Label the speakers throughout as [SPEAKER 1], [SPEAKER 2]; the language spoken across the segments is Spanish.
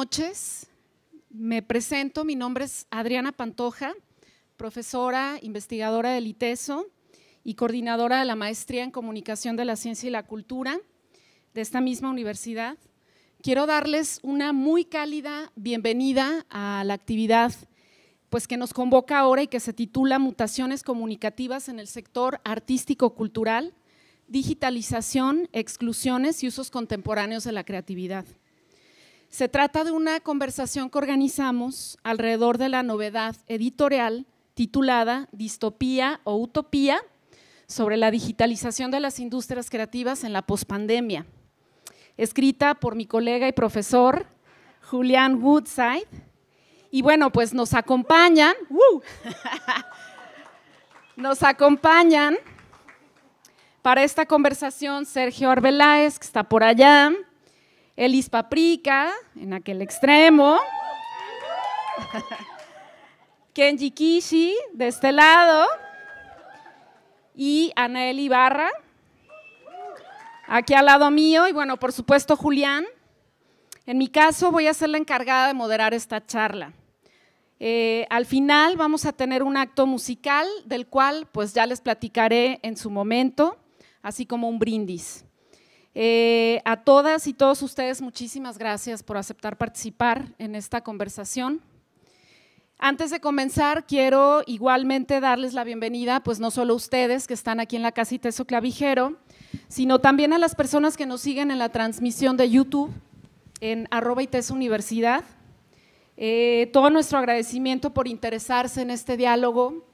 [SPEAKER 1] noches. Me presento, mi nombre es Adriana Pantoja, profesora, investigadora del ITESO y coordinadora de la Maestría en Comunicación de la Ciencia y la Cultura de esta misma universidad. Quiero darles una muy cálida bienvenida a la actividad pues, que nos convoca ahora y que se titula Mutaciones comunicativas en el sector artístico-cultural, digitalización, exclusiones y usos contemporáneos de la creatividad. Se trata de una conversación que organizamos alrededor de la novedad editorial titulada Distopía o Utopía sobre la digitalización de las industrias creativas en la pospandemia, escrita por mi colega y profesor Julián Woodside. Y bueno, pues nos acompañan, ¡uh! nos acompañan para esta conversación Sergio Arbeláez, que está por allá, Elis Paprika en aquel extremo, Kenji Kishi, de este lado, y Anael Ibarra, aquí al lado mío, y bueno, por supuesto Julián. En mi caso voy a ser la encargada de moderar esta charla. Eh, al final vamos a tener un acto musical del cual pues ya les platicaré en su momento, así como un brindis. Eh, a todas y todos ustedes, muchísimas gracias por aceptar participar en esta conversación. Antes de comenzar, quiero igualmente darles la bienvenida, pues no solo a ustedes que están aquí en la casita ITESO Clavijero, sino también a las personas que nos siguen en la transmisión de YouTube en arroba e Universidad. Eh, todo nuestro agradecimiento por interesarse en este diálogo,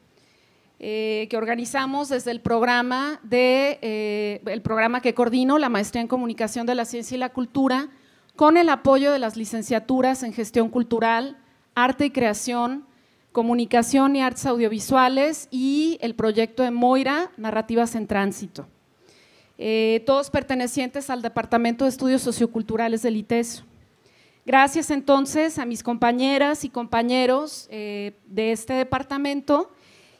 [SPEAKER 1] eh, que organizamos desde el programa, eh, el programa que coordino, la Maestría en Comunicación de la Ciencia y la Cultura, con el apoyo de las licenciaturas en Gestión Cultural, Arte y Creación, Comunicación y Artes Audiovisuales y el proyecto de Moira, Narrativas en Tránsito. Eh, todos pertenecientes al Departamento de Estudios Socioculturales del ITESO. Gracias entonces a mis compañeras y compañeros de este departamento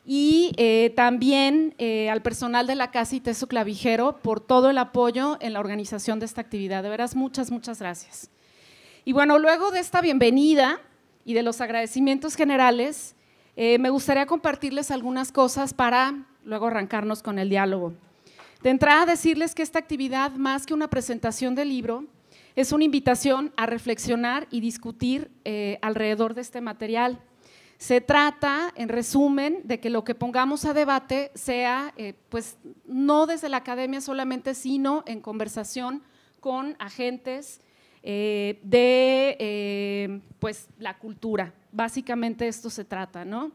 [SPEAKER 1] y eh, también eh, al personal de la casa y Teso Clavijero por todo el apoyo en la organización de esta actividad. De veras, muchas, muchas gracias. Y bueno, luego de esta bienvenida y de los agradecimientos generales, eh, me gustaría compartirles algunas cosas para luego arrancarnos con el diálogo. De entrada, decirles que esta actividad, más que una presentación de libro, es una invitación a reflexionar y discutir alrededor de este material se trata, en resumen, de que lo que pongamos a debate sea, eh, pues, no desde la academia solamente, sino en conversación con agentes eh, de, eh, pues, la cultura. Básicamente esto se trata, ¿no?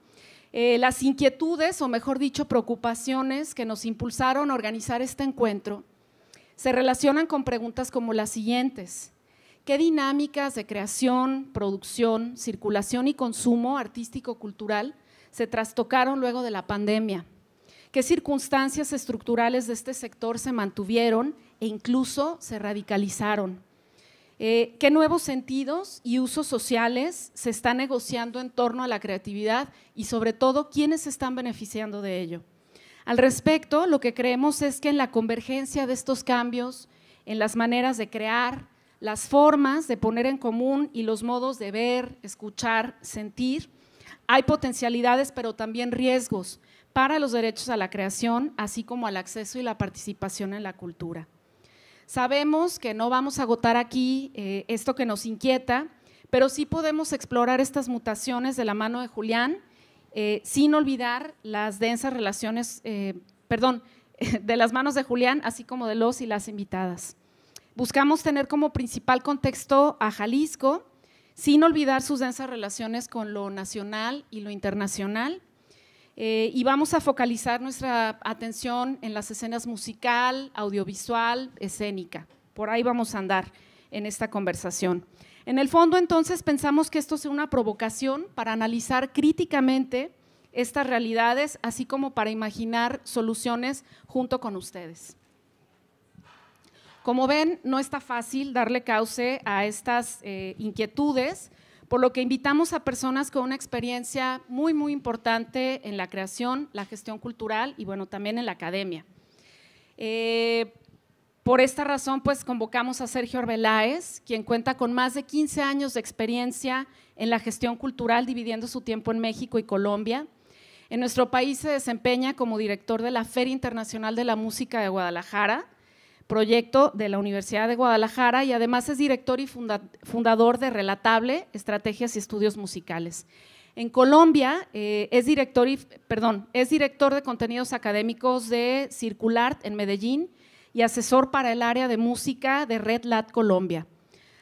[SPEAKER 1] las inquietudes, o mejor dicho, preocupaciones que nos impulsaron a organizar este encuentro se relacionan con preguntas como las siguientes qué dinámicas de creación, producción, circulación y consumo artístico-cultural se trastocaron luego de la pandemia, qué circunstancias estructurales de este sector se mantuvieron e incluso se radicalizaron, eh, qué nuevos sentidos y usos sociales se están negociando en torno a la creatividad y sobre todo quiénes se están beneficiando de ello. Al respecto, lo que creemos es que en la convergencia de estos cambios, en las maneras de crear, las formas de poner en común y los modos de ver, escuchar, sentir. Hay potencialidades, pero también riesgos para los derechos a la creación, así como al acceso y la participación en la cultura. Sabemos que no vamos a agotar aquí eh, esto que nos inquieta, pero sí podemos explorar estas mutaciones de la mano de Julián, eh, sin olvidar las densas relaciones, eh, perdón, de las manos de Julián, así como de los y las invitadas. Buscamos tener como principal contexto a Jalisco, sin olvidar sus densas relaciones con lo nacional y lo internacional. Eh, y vamos a focalizar nuestra atención en las escenas musical, audiovisual, escénica. Por ahí vamos a andar en esta conversación. En el fondo, entonces, pensamos que esto sea una provocación para analizar críticamente estas realidades, así como para imaginar soluciones junto con ustedes. Como ven, no está fácil darle cauce a estas eh, inquietudes, por lo que invitamos a personas con una experiencia muy, muy importante en la creación, la gestión cultural y, bueno, también en la academia. Eh, por esta razón, pues convocamos a Sergio Arbeláez, quien cuenta con más de 15 años de experiencia en la gestión cultural, dividiendo su tiempo en México y Colombia. En nuestro país se desempeña como director de la Feria Internacional de la Música de Guadalajara, proyecto de la Universidad de Guadalajara y además es director y fundador de Relatable, Estrategias y Estudios Musicales. En Colombia eh, es, director y, perdón, es director de contenidos académicos de Circulart en Medellín y asesor para el área de música de Red Lat Colombia.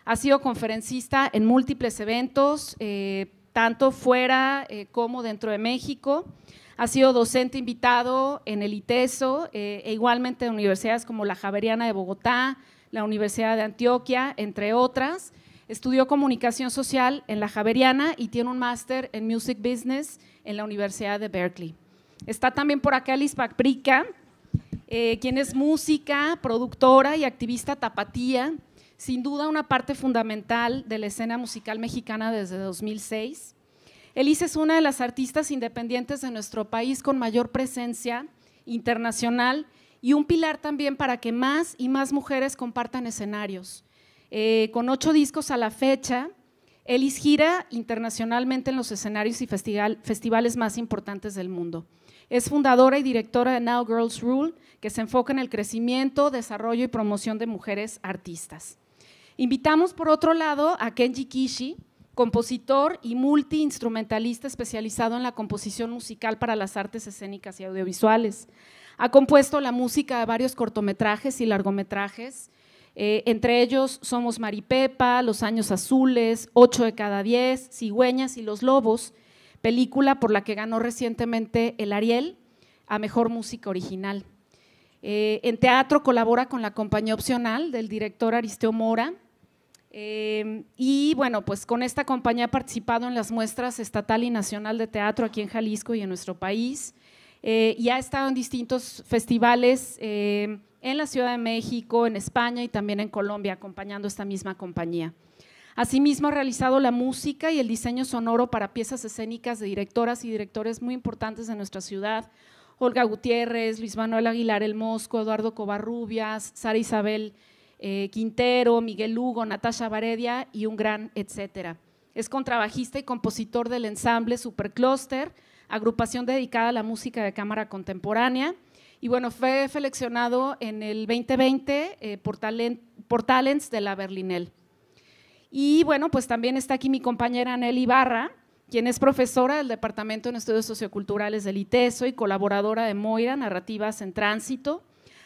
[SPEAKER 1] Ha sido conferencista en múltiples eventos, eh, tanto fuera eh, como dentro de México. Ha sido docente invitado en el ITESO eh, e igualmente en universidades como la Javeriana de Bogotá, la Universidad de Antioquia, entre otras. Estudió comunicación social en la Javeriana y tiene un máster en Music Business en la Universidad de Berkeley. Está también por acá Liz Paprika, eh, quien es música, productora y activista tapatía, sin duda una parte fundamental de la escena musical mexicana desde 2006. Elisa es una de las artistas independientes de nuestro país con mayor presencia internacional y un pilar también para que más y más mujeres compartan escenarios. Eh, con ocho discos a la fecha, Elis gira internacionalmente en los escenarios y festivales más importantes del mundo. Es fundadora y directora de Now Girls Rule, que se enfoca en el crecimiento, desarrollo y promoción de mujeres artistas. Invitamos, por otro lado, a Kenji Kishi, compositor y multiinstrumentalista especializado en la composición musical para las artes escénicas y audiovisuales. Ha compuesto la música de varios cortometrajes y largometrajes, eh, entre ellos Somos Maripepa, Los Años Azules, Ocho de cada diez, Cigüeñas y Los Lobos, película por la que ganó recientemente el Ariel a Mejor Música Original. Eh, en teatro colabora con la compañía opcional del director Aristeo Mora, Em, y bueno, pues con esta compañía ha participado en las muestras estatal y nacional de teatro aquí en Jalisco y en nuestro país. Eh, y ha estado en distintos festivales em, en la Ciudad de México, en España y también en Colombia, acompañando esta misma compañía. Asimismo, ha realizado la música y el diseño sonoro para piezas escénicas de directoras y directores muy importantes de nuestra ciudad. Olga Gutiérrez, Luis Manuel Aguilar El Mosco, Eduardo Covarrubias, Sara Isabel eh, Quintero, Miguel Hugo, Natasha Varedia y un gran etcétera. Es contrabajista y compositor del ensamble Supercluster, agrupación dedicada a la música de cámara contemporánea. Y bueno, fue seleccionado en el 2020 eh, por, talent, Talents de la Berlinel. Y bueno, pues también está aquí mi compañera Nelly Barra, quien es profesora del Departamento en Estudios Socioculturales del ITESO y colaboradora de Moira, Narrativas en Tránsito,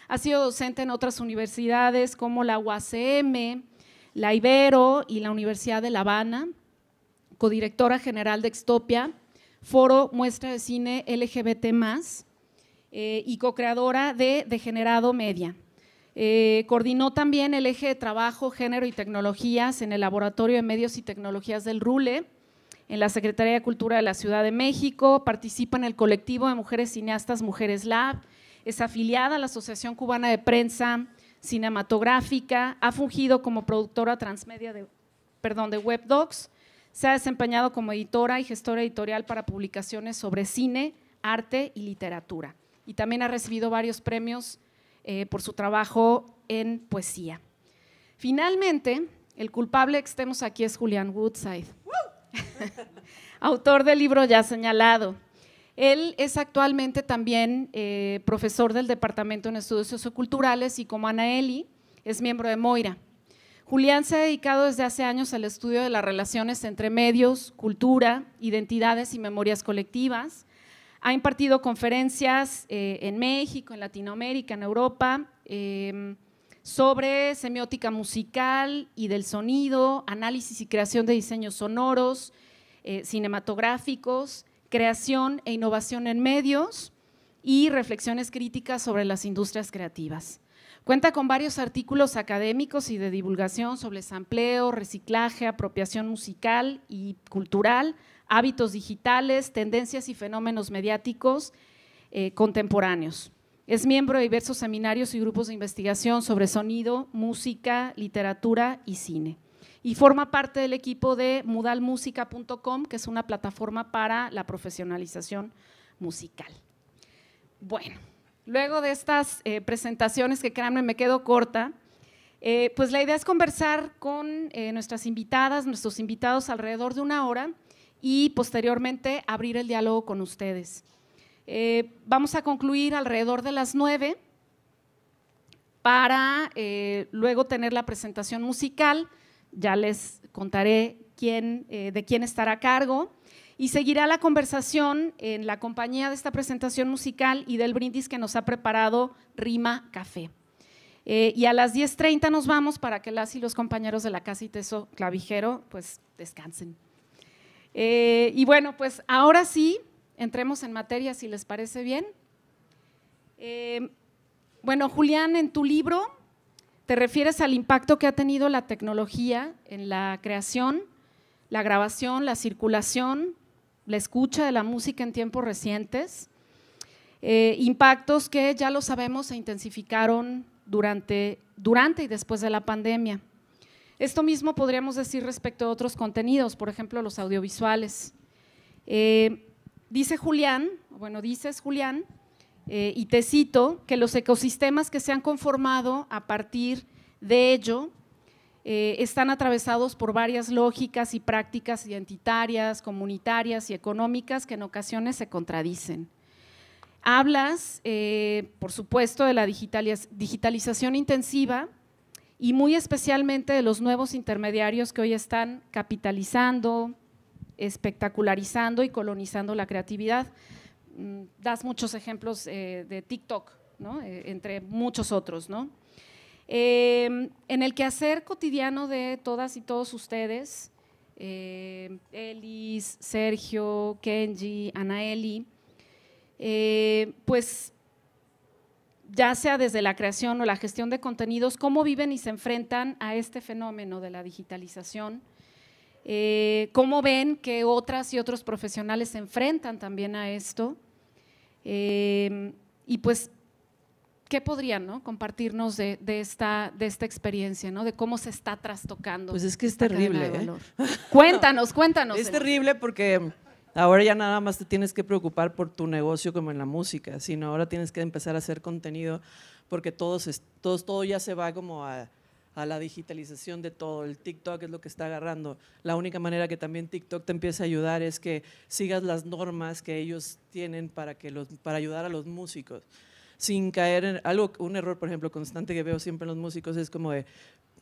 [SPEAKER 1] ha sido docente en otras universidades como la UACM, la Ibero y la Universidad de La Habana, codirectora general de Extopia, Foro Muestra de Cine LGBT+, eh, y co-creadora de Degenerado Media. Eh, coordinó también el eje de trabajo, género y tecnologías en el Laboratorio de Medios y Tecnologías del RULE, en la Secretaría de Cultura de la Ciudad de México, participa en el colectivo de mujeres cineastas Mujeres Lab, es afiliada a la Asociación Cubana de Prensa Cinematográfica, ha fungido como productora transmedia de, perdón, de webdocs, se ha desempeñado como editora y gestora editorial para publicaciones sobre cine, arte y literatura. Y también ha recibido varios premios eh, por su trabajo en poesía. Finalmente, el culpable que estemos aquí es Julian Woodside, autor del libro ya señalado, él es actualmente también eh, profesor del Departamento en Estudios Socioculturales y como Ana Eli es miembro de Moira. Julián se ha dedicado desde hace años al estudio de las relaciones entre medios, cultura, identidades y memorias colectivas. Ha impartido conferencias eh, en México, en Latinoamérica, en Europa, em, sobre semiótica musical y del sonido, análisis y creación de diseños sonoros, eh, cinematográficos, creación e innovación en medios y reflexiones críticas sobre las industrias creativas. Cuenta con varios artículos académicos y de divulgación sobre sampleo, reciclaje, apropiación musical y cultural, hábitos digitales, tendencias y fenómenos mediáticos eh, contemporáneos. Es miembro de diversos seminarios y grupos de investigación sobre sonido, música, literatura y cine y forma parte del equipo de mudalmusica.com, que es una plataforma para la profesionalización musical. Bueno, luego de estas eh, presentaciones que créanme me quedo corta, eh, pues la idea es conversar con eh, nuestras invitadas, nuestros invitados alrededor de una hora y posteriormente abrir el diálogo con ustedes. vamos a concluir alrededor de las nueve para luego tener la presentación musical ya les contaré quién, eh, de quién estará a cargo. Y seguirá la conversación en la compañía de esta presentación musical y del brindis que nos ha preparado Rima Café. Eh, y a las 10.30 nos vamos para que las y los compañeros de la Casa y Teso Clavijero pues descansen. Eh, y bueno, pues ahora sí, entremos en materia si les parece bien. bueno, Julián, en tu libro te refieres al impacto que ha tenido la tecnología en la creación, la grabación, la circulación, la escucha de la música en tiempos recientes. Eh, impactos que ya lo sabemos se intensificaron durante, durante y después de la pandemia. Esto mismo podríamos decir respecto a otros contenidos, por ejemplo, los audiovisuales. Eh, dice Julián, bueno, dices Julián, eh, y te cito, que los ecosistemas que se han conformado a partir de ello eh, están atravesados por varias lógicas y prácticas identitarias, comunitarias y económicas que en ocasiones se contradicen. Hablas, eh, por supuesto, de la digitalización intensiva y muy especialmente de los nuevos intermediarios que hoy están capitalizando, espectacularizando y colonizando la creatividad. Mm, das muchos ejemplos eh, de TikTok, eh, entre muchos otros. Em, en el quehacer cotidiano de todas y todos ustedes, eh, Elis, Sergio, Kenji, Anaeli, pues ya sea desde la creación o la gestión de contenidos, cómo viven y se enfrentan a este fenómeno de la digitalización, cómo ven que otras y otros profesionales se enfrentan también a esto Em, y pues, ¿qué podrían ¿no? compartirnos de, esta, de esta experiencia, ¿no? de cómo se está trastocando? Pues es que es terrible. ¿eh? Cuéntanos, cuéntanos. Es
[SPEAKER 2] terrible porque ahora ya nada más te tienes que preocupar por tu negocio como en la música, sino ahora tienes que empezar a hacer contenido porque todos todos todo ya se va como a a la digitalización de todo. El TikTok es lo que está agarrando. La única manera que también TikTok te empieza a ayudar es que sigas las normas que ellos tienen para, que los, para ayudar a los músicos. Sin caer en algo, un error, por ejemplo, constante que veo siempre en los músicos es como de,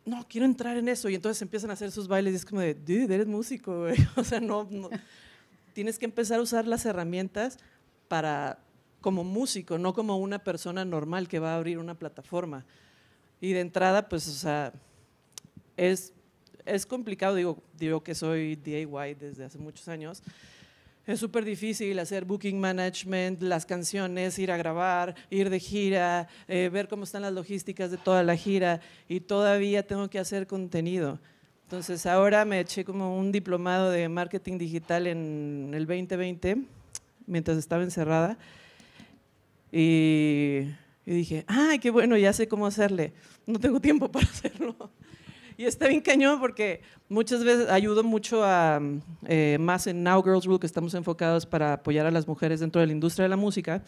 [SPEAKER 2] no, quiero entrar en eso. Y entonces empiezan a hacer sus bailes y es como de, dude, eres músico, O sea, no, no. Tienes que empezar a usar las herramientas para, como músico, no como una persona normal que va a abrir una plataforma. Y de entrada, pues, o sea, es, es complicado, digo, digo que soy DIY desde hace muchos años. Es súper difícil hacer booking management, las canciones, ir a grabar, ir de gira, eh, ver cómo están las logísticas de toda la gira y todavía tengo que hacer contenido. Entonces ahora me eché como un diplomado de marketing digital en el 2020, mientras estaba encerrada. Y y dije, ay, qué bueno, ya sé cómo hacerle. No tengo tiempo para hacerlo. Y está bien cañón porque muchas veces ayudo mucho a, eh, más en Now Girls Rule, que estamos enfocados para apoyar a las mujeres dentro de la industria de la música,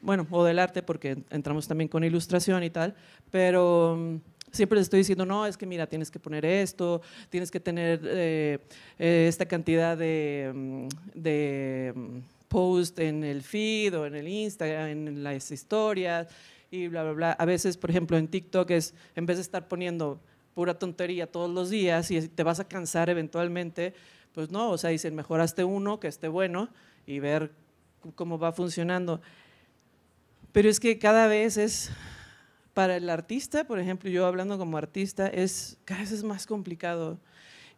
[SPEAKER 2] bueno, o del arte, porque entramos también con ilustración y tal, pero mm, siempre les estoy diciendo, no, es que mira, tienes que poner esto, tienes que tener eh, eh, esta cantidad de mm, mm, post en el feed o en el Instagram, en las historias y bla, bla, bla. A veces, por ejemplo, en TikTok es, en vez de estar poniendo pura tontería todos los días y te vas a cansar eventualmente, pues no, o sea, dicen, mejoraste uno que esté bueno y ver cómo va funcionando. Pero es que cada vez es, para el artista, por ejemplo, yo hablando como artista, es cada vez es más complicado.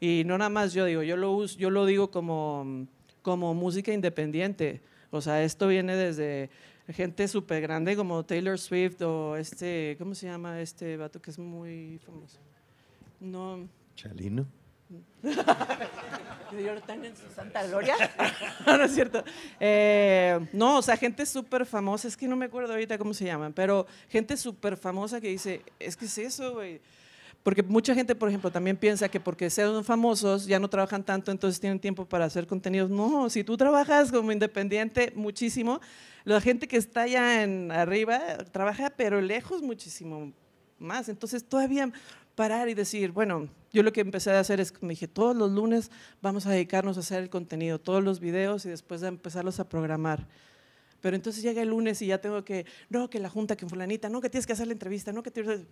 [SPEAKER 2] Y no nada más yo digo, yo lo, uso, yo lo digo como como música independiente. O sea, esto viene desde gente súper grande como Taylor Swift o este, ¿cómo se llama este vato que es muy famoso? No. Chalino. tengo en su santa gloria? no, es cierto. Eh, no, o sea, gente súper famosa, es que no me acuerdo ahorita cómo se llaman, pero gente súper famosa que dice, es que es eso, güey. Porque mucha gente, por ejemplo, también piensa que porque sean famosos ya no trabajan tanto, entonces tienen tiempo para hacer contenidos. No, si tú trabajas como independiente muchísimo, la gente que está allá en arriba trabaja pero lejos muchísimo más. Entonces todavía parar y decir, bueno, yo lo que empecé a hacer es, me dije, todos los lunes vamos a dedicarnos a hacer el contenido, todos los videos y después de empezarlos a programar. Pero entonces llega el lunes y ya tengo que, no, que la junta, que fulanita, no, que tienes que hacer la entrevista, no, que tienes que...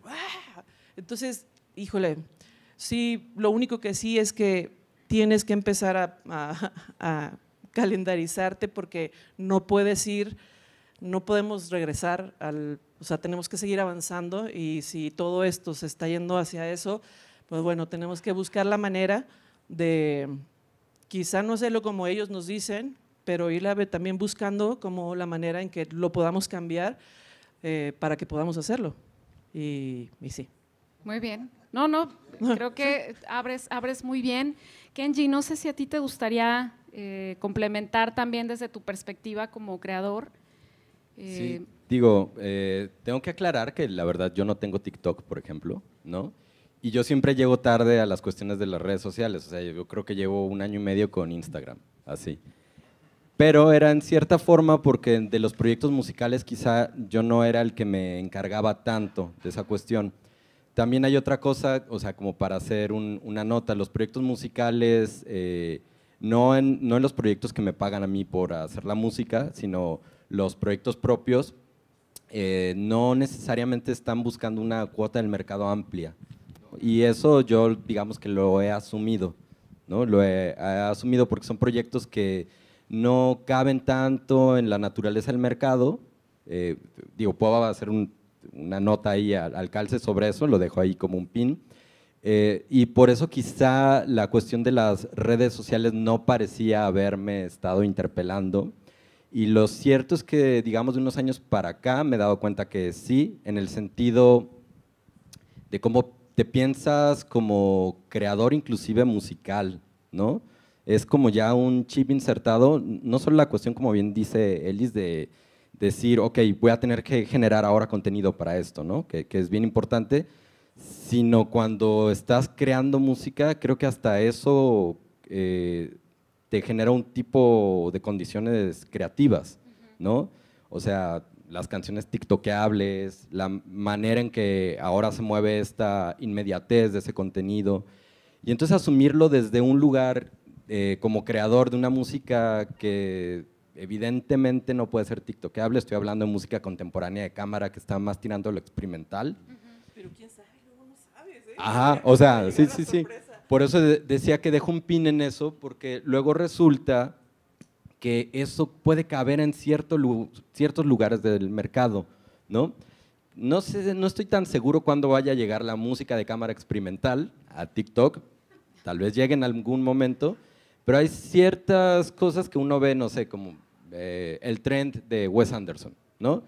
[SPEAKER 2] Entonces híjole, sí, lo único que sí es que tienes que empezar a, calendarizarte porque no puedes ir, no podemos regresar al, o sea, tenemos que seguir avanzando y si todo esto se está yendo hacia eso, pues bueno, tenemos que buscar la manera de quizá no hacerlo como ellos nos dicen, pero ir también buscando como la manera en que lo podamos cambiar eh, para que podamos hacerlo. y sí.
[SPEAKER 1] Muy bien. No, no, creo que abres, abres muy bien. Kenji, no sé si a ti te gustaría eh, complementar también desde tu perspectiva como creador. Eh,
[SPEAKER 3] digo, eh, tengo que aclarar que la verdad yo no tengo TikTok, por ejemplo, ¿no? Y yo siempre llego tarde a las cuestiones de las redes sociales, o sea, yo creo que llevo un año y medio con Instagram, así. Pero era en cierta forma porque de los proyectos musicales quizá yo no era el que me encargaba tanto de esa cuestión. También hay otra cosa, o sea, como para hacer una nota, los proyectos musicales, eh, no, en, los proyectos que me pagan a mí por hacer la música, sino los proyectos propios, eh, no necesariamente están buscando una cuota del mercado amplia. Y eso yo, digamos que lo he asumido, ¿no? Lo he, asumido porque son proyectos que no caben tanto en la naturaleza del mercado. Eh, digo, puedo hacer un una nota ahí al, al calce sobre eso, lo dejo ahí como un pin. Eh, y por eso quizá la cuestión de las redes sociales no parecía haberme estado interpelando. Y lo cierto es que, digamos, de unos años para acá me he dado cuenta que sí, en el sentido de cómo te piensas como creador inclusive musical, ¿no? Es como ya un chip insertado, no solo la cuestión, como bien dice Elis de decir, ok, voy a tener que generar ahora contenido para esto, ¿no? que, es bien importante, sino cuando estás creando música, creo que hasta eso eh, te genera un tipo de condiciones creativas, ¿no? O sea, las canciones tiktokeables, la manera en que ahora se mueve esta inmediatez de ese contenido. Y entonces asumirlo desde un lugar eh, como creador de una música que evidentemente no puede ser TikTokable, estoy hablando de música contemporánea de cámara que está más tirando lo experimental.
[SPEAKER 2] Pero quién sabe, luego no
[SPEAKER 3] sabes. ¿eh? Ajá, o sea, sí, sí, sí. Por eso decía que dejo un pin en eso, porque luego resulta que eso puede caber en ciertos lugares del mercado, ¿no? No, sé, no estoy tan seguro cuándo vaya a llegar la música de cámara experimental a TikTok, tal vez llegue en algún momento, pero hay ciertas cosas que uno ve, no sé, como eh, el trend de Wes Anderson, ¿no?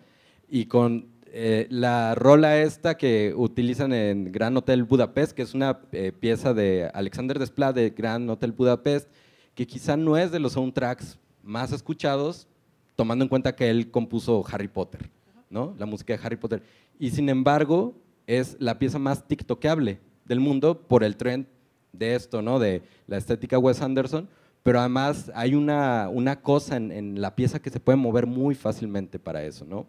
[SPEAKER 3] Y con eh, la rola esta que utilizan en Gran Hotel Budapest, que es una eh, pieza de Alexander Desplat de Gran Hotel Budapest, que quizá no es de los soundtracks más escuchados, tomando en cuenta que él compuso Harry Potter, ¿no? La música de Harry Potter. Y sin embargo, es la pieza más tiktokeable del mundo por el trend de esto, ¿no? De la estética Wes Anderson, pero además hay una, una cosa en, la pieza que se puede mover muy fácilmente para eso, ¿no?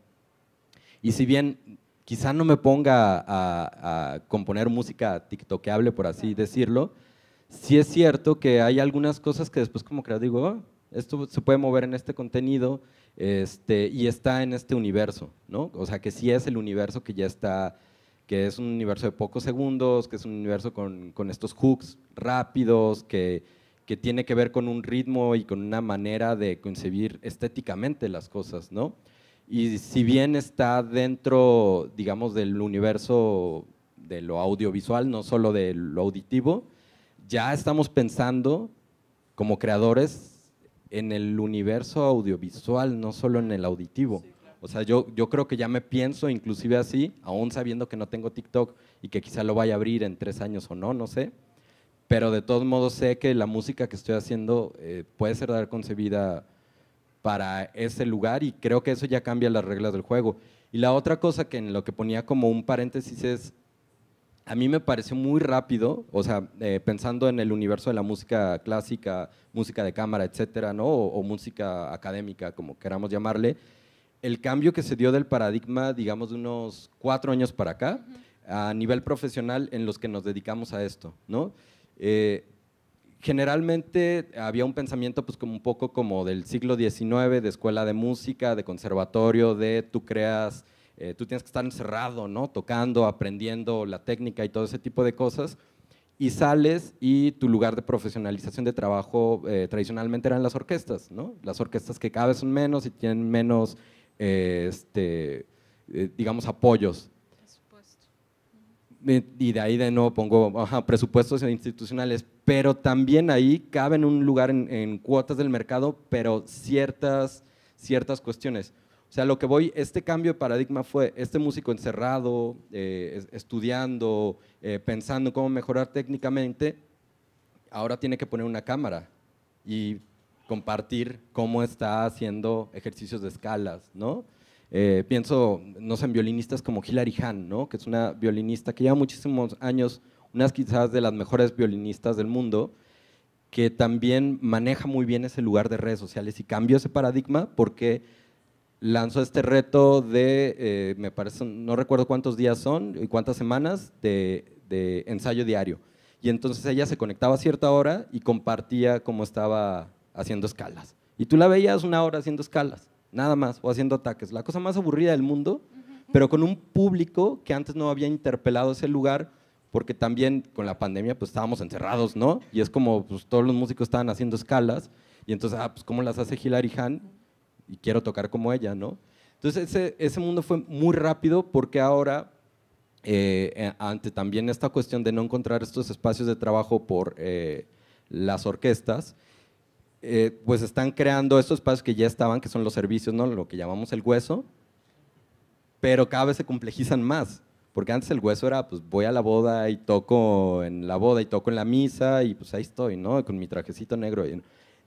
[SPEAKER 3] Y si bien quizá no me ponga a, a componer música tiktokeable, por así decirlo, sí es cierto que hay algunas cosas que después como creo, digo, oh, esto se puede mover en este contenido este, y está en este universo, ¿no? O sea, que sí es el universo que ya está, que es un universo de pocos segundos, que es un universo con, con estos hooks rápidos, que que tiene que ver con un ritmo y con una manera de concebir estéticamente las cosas, ¿no? Y si bien está dentro, digamos, del universo de lo audiovisual, no solo de lo auditivo, ya estamos pensando como creadores en el universo audiovisual, no solo en el auditivo. O sea, yo, yo creo que ya me pienso inclusive así, aún sabiendo que no tengo TikTok y que quizá lo vaya a abrir en tres años o no, no sé pero de todos modos sé que la música que estoy haciendo eh, puede ser dar concebida para ese lugar y creo que eso ya cambia las reglas del juego. Y la otra cosa que en lo que ponía como un paréntesis es, a mí me pareció muy rápido, o sea, eh, pensando en el universo de la música clásica, música de cámara, etcétera, ¿no? O, música académica, como queramos llamarle, el cambio que se dio del paradigma, digamos, de unos cuatro años para acá, a nivel profesional en los que nos dedicamos a esto, ¿no? Eh, generalmente había un pensamiento pues como un poco como del siglo XIX, de escuela de música, de conservatorio, de tú creas, eh, tú tienes que estar encerrado, Tocando, aprendiendo la técnica y todo ese tipo de cosas. Y sales y tu lugar de profesionalización de trabajo eh, tradicionalmente eran las orquestas, Las orquestas que cada vez son menos y tienen menos, este, digamos, apoyos y de ahí de nuevo pongo presupuestos institucionales, pero también ahí cabe en un lugar en, cuotas del mercado, pero ciertas, ciertas cuestiones. O sea, lo que voy, este cambio de paradigma fue este músico encerrado, eh, estudiando, eh, pensando cómo mejorar técnicamente, ahora tiene que poner una cámara y compartir cómo está haciendo ejercicios de escalas, ¿no? Eh, pienso, no en violinistas como Hilary Hahn, ¿no? que es una violinista que lleva muchísimos años, unas quizás de las mejores violinistas del mundo, que también maneja muy bien ese lugar de redes sociales y cambió ese paradigma porque lanzó este reto de, eh, me parece, no recuerdo cuántos días son y cuántas semanas de, de ensayo diario. Y entonces ella se conectaba a cierta hora y compartía cómo estaba haciendo escalas. Y tú la veías una hora haciendo escalas nada más, o haciendo ataques. La cosa más aburrida del mundo, pero con un público que antes no había interpelado ese lugar, porque también con la pandemia pues estábamos encerrados, ¿no? Y es como pues, todos los músicos estaban haciendo escalas, y entonces, ah, pues cómo las hace Hilary Hahn, y quiero tocar como ella, ¿no? Entonces ese, mundo fue muy rápido porque ahora, eh, eh, ante también esta cuestión de no encontrar estos espacios de trabajo por eh, las orquestas, eh, pues están creando estos espacios que ya estaban, que son los servicios, ¿no? lo que llamamos el hueso, pero cada vez se complejizan más, porque antes el hueso era, pues voy a la boda y toco en la boda y toco en la misa y pues ahí estoy, ¿no? Con mi trajecito negro.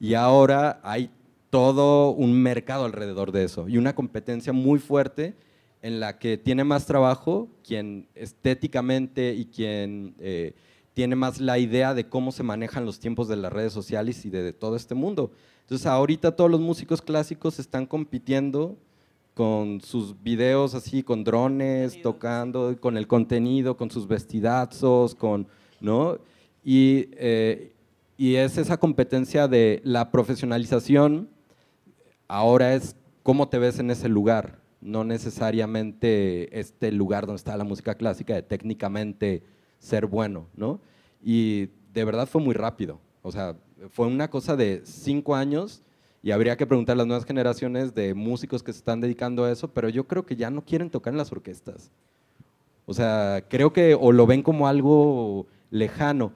[SPEAKER 3] Y, ahora hay todo un mercado alrededor de eso y una competencia muy fuerte en la que tiene más trabajo quien estéticamente y quien... Eh, tiene más la idea de cómo se manejan los tiempos de las redes sociales y de, todo este mundo. Entonces ahorita todos los músicos clásicos están compitiendo con sus videos así, con drones, tocando, con el contenido, con sus vestidazos, con, ¿no? Y, eh, y es esa competencia de la profesionalización, ahora es cómo te ves en ese lugar, no necesariamente este lugar donde está la música clásica, de técnicamente ser bueno, ¿no? Y de verdad fue muy rápido. O sea, fue una cosa de cinco años y habría que preguntar a las nuevas generaciones de músicos que se están dedicando a eso, pero yo creo que ya no quieren tocar en las orquestas. O sea, creo que o lo ven como algo lejano.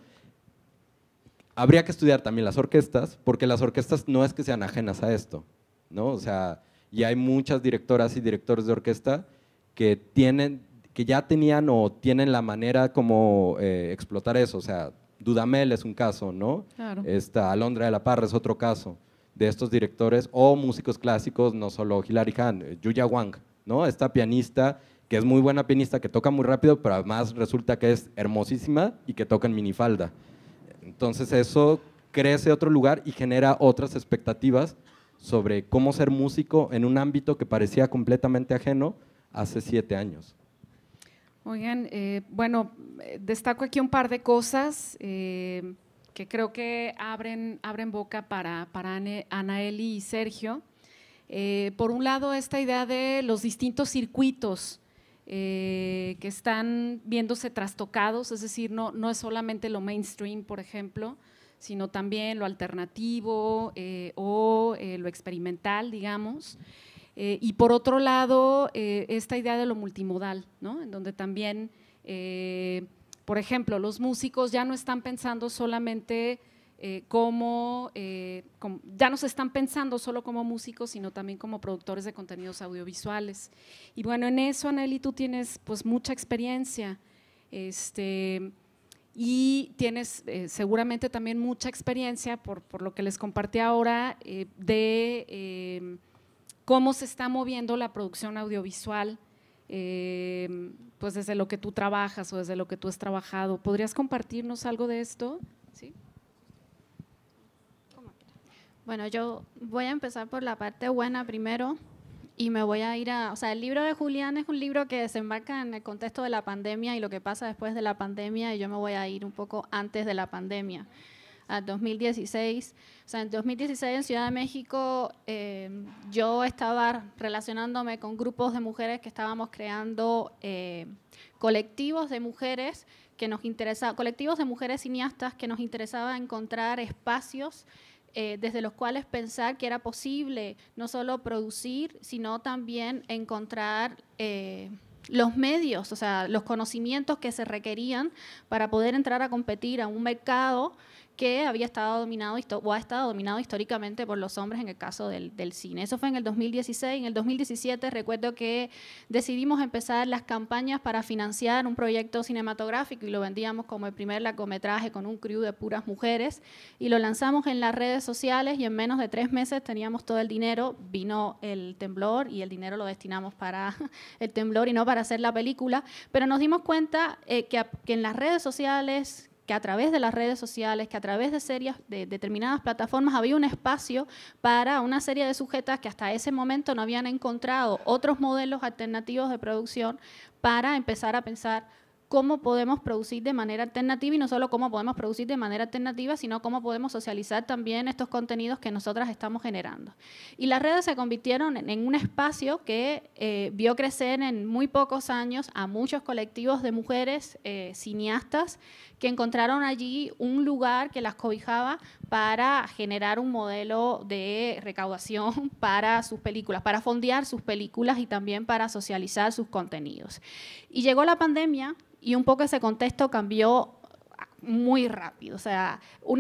[SPEAKER 3] Habría que estudiar también las orquestas, porque las orquestas no es que sean ajenas a esto, ¿no? O sea, y hay muchas directoras y directores de orquesta que tienen, que ya tenían o tienen la manera como eh, explotar eso. O sea, Dudamel es un caso, ¿no? Claro. Alondra de la Parra es otro caso de estos directores o músicos clásicos, no solo Hilary Hahn, eh, Yuya Wang, ¿no? Esta pianista que es muy buena pianista, que toca muy rápido, pero además resulta que es hermosísima y que toca en minifalda. Entonces eso crece otro lugar y genera otras expectativas sobre cómo ser músico en un ámbito que parecía completamente ajeno hace siete años.
[SPEAKER 1] Oigan, eh, bueno, eh, destaco aquí un par de cosas eh, que creo que abren, abren boca para, para Anaeli y Sergio. por un lado, esta idea de los distintos circuitos que están viéndose trastocados, es decir, no, no es solamente lo mainstream, por ejemplo, sino también lo alternativo o lo experimental, digamos. Eh, y por otro lado, eh, esta idea de lo multimodal, en donde también, eh, por ejemplo, los músicos ya no están pensando solamente como, ya no se están pensando solo como músicos, sino también como productores de contenidos audiovisuales. Y bueno, en eso, Anneli, tú tienes pues mucha experiencia. Este, y tienes seguramente también mucha experiencia, por, lo que les compartí ahora, de cómo se está moviendo la producción audiovisual, eh, pues desde lo que tú trabajas o desde lo que tú has trabajado. ¿Podrías compartirnos algo de esto? ¿Sí? Bueno, yo voy a empezar por la parte buena
[SPEAKER 4] primero y me voy a ir a, o sea, el libro de Julián es un libro que desembarca en el contexto de la pandemia y lo que pasa después de la pandemia y yo me voy a ir un poco antes de la pandemia a 2016. O sea, en 2016 en Ciudad de México eh, yo estaba relacionándome con grupos de mujeres que estábamos creando eh, colectivos de mujeres que nos interesaba, colectivos de mujeres cineastas que nos interesaba encontrar espacios eh, desde los cuales pensar que era posible no solo producir, sino también encontrar los medios, o sea, los conocimientos que se requerían para poder entrar a competir a un mercado que había estado dominado o ha estado dominado históricamente por los hombres en el caso del, cine. Eso fue en el 2016. En el 2017 recuerdo que decidimos empezar las campañas para financiar un proyecto cinematográfico y lo vendíamos como el primer largometraje con un crew de puras mujeres y lo lanzamos en las redes sociales y en menos de tres meses teníamos todo el dinero. Vino el temblor y el dinero lo destinamos para el temblor y no para hacer la película, pero nos dimos cuenta eh, que en las redes sociales que a través de las redes sociales, que a través de, series, de determinadas plataformas había un espacio para una serie de sujetas que hasta ese momento no habían encontrado otros modelos alternativos de producción para empezar a pensar cómo podemos producir de manera alternativa y no solo cómo podemos producir de manera alternativa, sino cómo podemos socializar también estos contenidos que nosotras estamos generando. Y las redes se convirtieron en, un espacio que eh, vio crecer en muy pocos años a muchos colectivos de mujeres eh, cineastas que encontraron allí un lugar que las cobijaba para generar un modelo de recaudación para sus películas, para fondear sus películas y también para socializar sus contenidos. Y llegó la pandemia y un poco ese contexto cambió muy rápido. O sea, un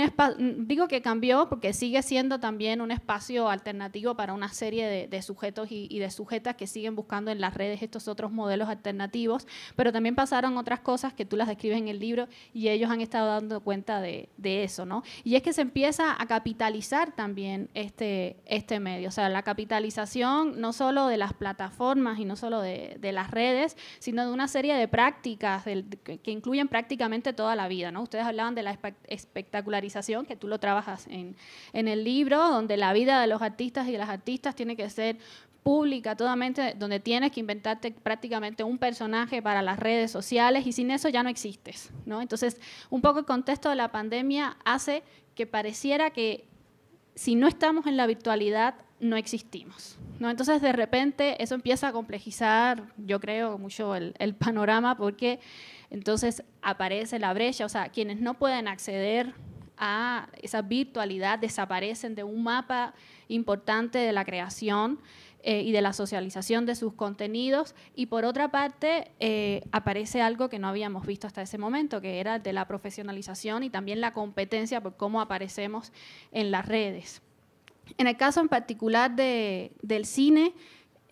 [SPEAKER 4] digo que cambió porque sigue siendo también un espacio alternativo para una serie de, sujetos y, de sujetas que siguen buscando en las redes estos otros modelos alternativos, pero también pasaron otras cosas que tú las describes en el libro y ellos han estado dando cuenta de, eso, ¿no? Y es que se empieza a capitalizar también este, este medio, o sea, la capitalización no solo de las plataformas y no solo de las redes, sino de una serie de prácticas que incluyen prácticamente toda la vida, ¿no? ustedes hablaban de la espectacularización, que tú lo trabajas en, el libro, donde la vida de los artistas y de las artistas tiene que ser pública totalmente, donde tienes que inventarte prácticamente un personaje para las redes sociales y sin eso ya no existes, ¿no? Entonces, un poco el contexto de la pandemia hace que pareciera que si no estamos en la virtualidad no existimos, ¿no? Entonces, de repente, eso empieza a complejizar, yo creo, mucho el, el panorama porque entonces aparece la brecha, o sea, quienes no pueden acceder a esa virtualidad desaparecen de un mapa importante de la creación eh, y de la socialización de sus contenidos. Y por otra parte, eh, aparece algo que no habíamos visto hasta ese momento, que era de la profesionalización y también la competencia por cómo aparecemos en las redes. En el caso en particular del cine,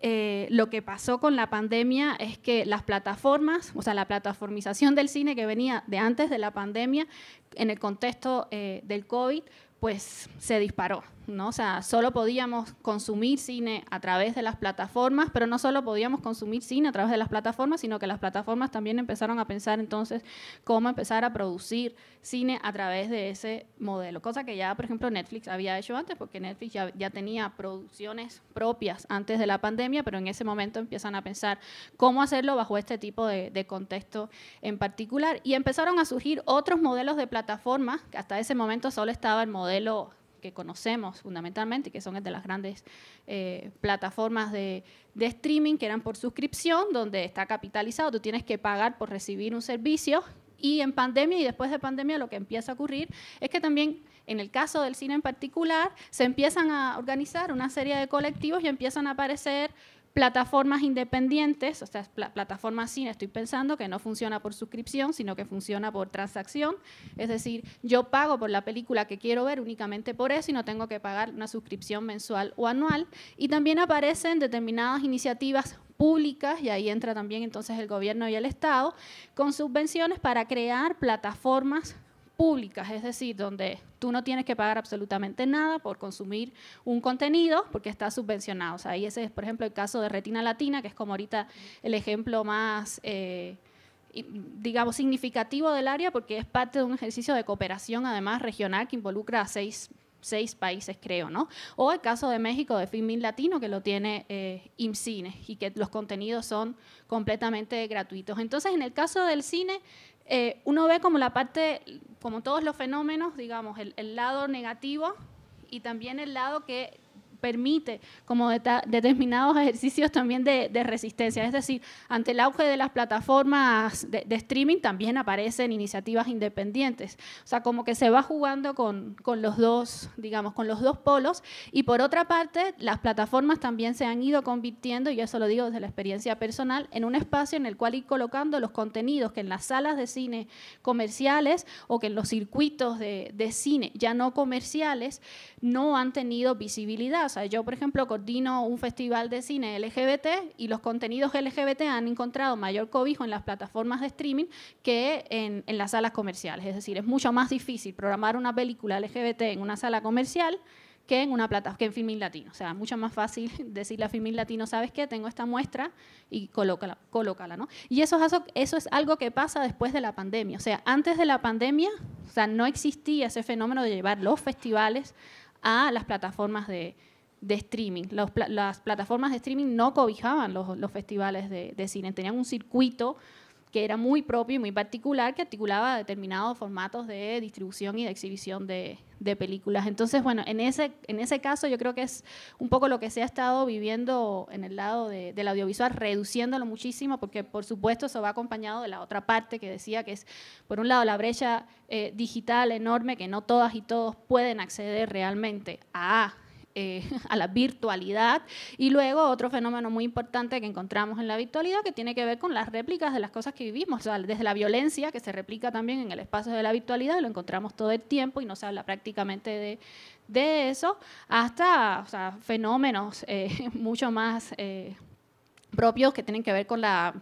[SPEAKER 4] eh, lo que pasó con la pandemia es que las plataformas, o sea, la plataformización del cine que venía de antes de la pandemia, en el contexto eh, del COVID, pues se disparó. O sea, solo podíamos consumir cine a través de las plataformas, pero no solo podíamos consumir cine a través de las plataformas, sino que las plataformas también empezaron a pensar entonces cómo empezar a producir cine a través de ese modelo, cosa que ya, por ejemplo, Netflix había hecho antes, porque Netflix ya, tenía producciones propias antes de la pandemia, pero en ese momento empiezan a pensar cómo hacerlo bajo este tipo de, de contexto en particular. Y empezaron a surgir otros modelos de plataformas, que hasta ese momento solo estaba el modelo que conocemos fundamentalmente, que son el de las grandes eh, plataformas de, de, streaming que eran por suscripción, donde está capitalizado, tú tienes que pagar por recibir un servicio. Y en pandemia y después de pandemia lo que empieza a ocurrir es que también, en el caso del cine en particular, se empiezan a organizar una serie de colectivos y empiezan a aparecer plataformas independientes, o sea, plataformas sin, estoy pensando que no funciona por suscripción, sino que funciona por transacción. Es decir, yo pago por la película que quiero ver únicamente por eso y no tengo que pagar una suscripción mensual o anual. Y también aparecen determinadas iniciativas públicas, y ahí entra también entonces el gobierno y el Estado, con subvenciones para crear plataformas públicas, es decir, donde tú no tienes que pagar absolutamente nada por consumir un contenido porque está subvencionado. O sea, ahí ese es, por ejemplo, el caso de Retina Latina, que es como ahorita el ejemplo más, eh, digamos, significativo del área porque es parte de un ejercicio de cooperación, además, regional que involucra a seis países, creo, ¿no? O el caso de México de Filmin Latino, que lo tiene eh, IMCINE y que los contenidos son completamente gratuitos. Entonces, en el caso del cine, eh, uno ve como la parte, como todos los fenómenos, digamos, el lado negativo y también el lado que permite como determinados ejercicios también de, resistencia. Es decir, ante el auge de las plataformas de, streaming también aparecen iniciativas independientes. O sea, como que se va jugando con, los dos, digamos, con los dos polos. Y por otra parte, las plataformas también se han ido convirtiendo, y eso lo digo desde la experiencia personal, en un espacio en el cual ir colocando los contenidos que en las salas de cine comerciales o que en los circuitos de cine ya no comerciales no han tenido visibilidad sea, Yo, por ejemplo, coordino un festival de cine LGBT y los contenidos LGBT han encontrado mayor cobijo en las plataformas de streaming que en, en las salas comerciales. Es decir, es mucho más difícil programar una película LGBT en una sala comercial que en una plata, que en Filmin Latino. O sea, es mucho más fácil decirle a Filmin Latino, ¿sabes qué? Tengo esta muestra y colócala, colócala ¿no? Y eso es, eso es algo que pasa después de la pandemia. O sea, antes de la pandemia, o sea, no existía ese fenómeno de llevar los festivales a las plataformas de, de streaming. las plataformas de streaming no cobijaban los, festivales de, cine, tenían un circuito que era muy propio y muy particular, que articulaba determinados formatos de distribución y de exhibición de, películas. Entonces, bueno, en ese, en ese caso yo creo que es un poco lo que se ha estado viviendo en el lado del audiovisual, reduciéndolo muchísimo, porque por supuesto eso va acompañado de la otra parte que decía, que es, por un lado, la brecha eh, digital enorme, que no todas y todos pueden acceder realmente a eh, a la virtualidad. Y luego otro fenómeno muy importante que encontramos en la virtualidad que tiene que ver con las réplicas de las cosas que vivimos, desde la violencia que se replica también en el espacio de la virtualidad, lo encontramos todo el tiempo y no se habla prácticamente de, eso, hasta fenómenos eh, mucho más... Eh, propios que tienen que ver con la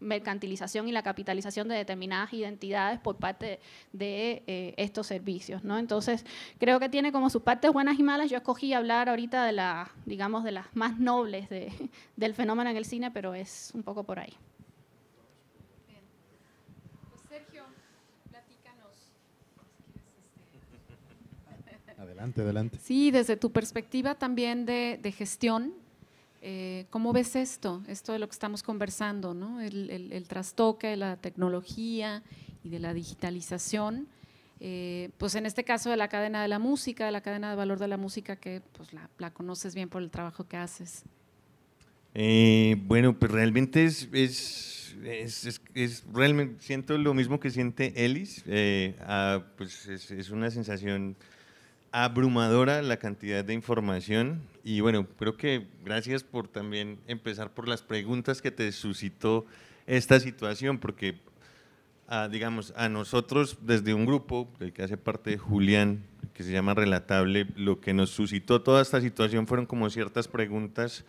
[SPEAKER 4] mercantilización y la capitalización de determinadas identidades por parte de eh, estos servicios. Entonces, creo que tiene como sus partes buenas y malas. Yo escogí hablar ahorita de las, digamos, de las más nobles del fenómeno en el cine, pero es un poco por ahí. Pues,
[SPEAKER 5] adelante, adelante.
[SPEAKER 1] Sí, desde tu perspectiva también de gestión, eh, ¿Cómo ves esto? Esto de lo que estamos conversando, ¿no? el, trastoque de la tecnología y de la digitalización. Eh, pues en este caso de la cadena de la música, de la cadena de valor de la música, que pues la, conoces bien por el trabajo que haces.
[SPEAKER 6] Eh, bueno, pues realmente es, es, realmente siento lo mismo que siente Ellis. Eh, ah, pues es, una sensación abrumadora la cantidad de información y bueno, creo que gracias por también empezar por las preguntas que te suscitó esta situación, porque ah, digamos, a nosotros desde un grupo del que hace parte Julián, que se llama Relatable, lo que nos suscitó toda esta situación fueron como ciertas preguntas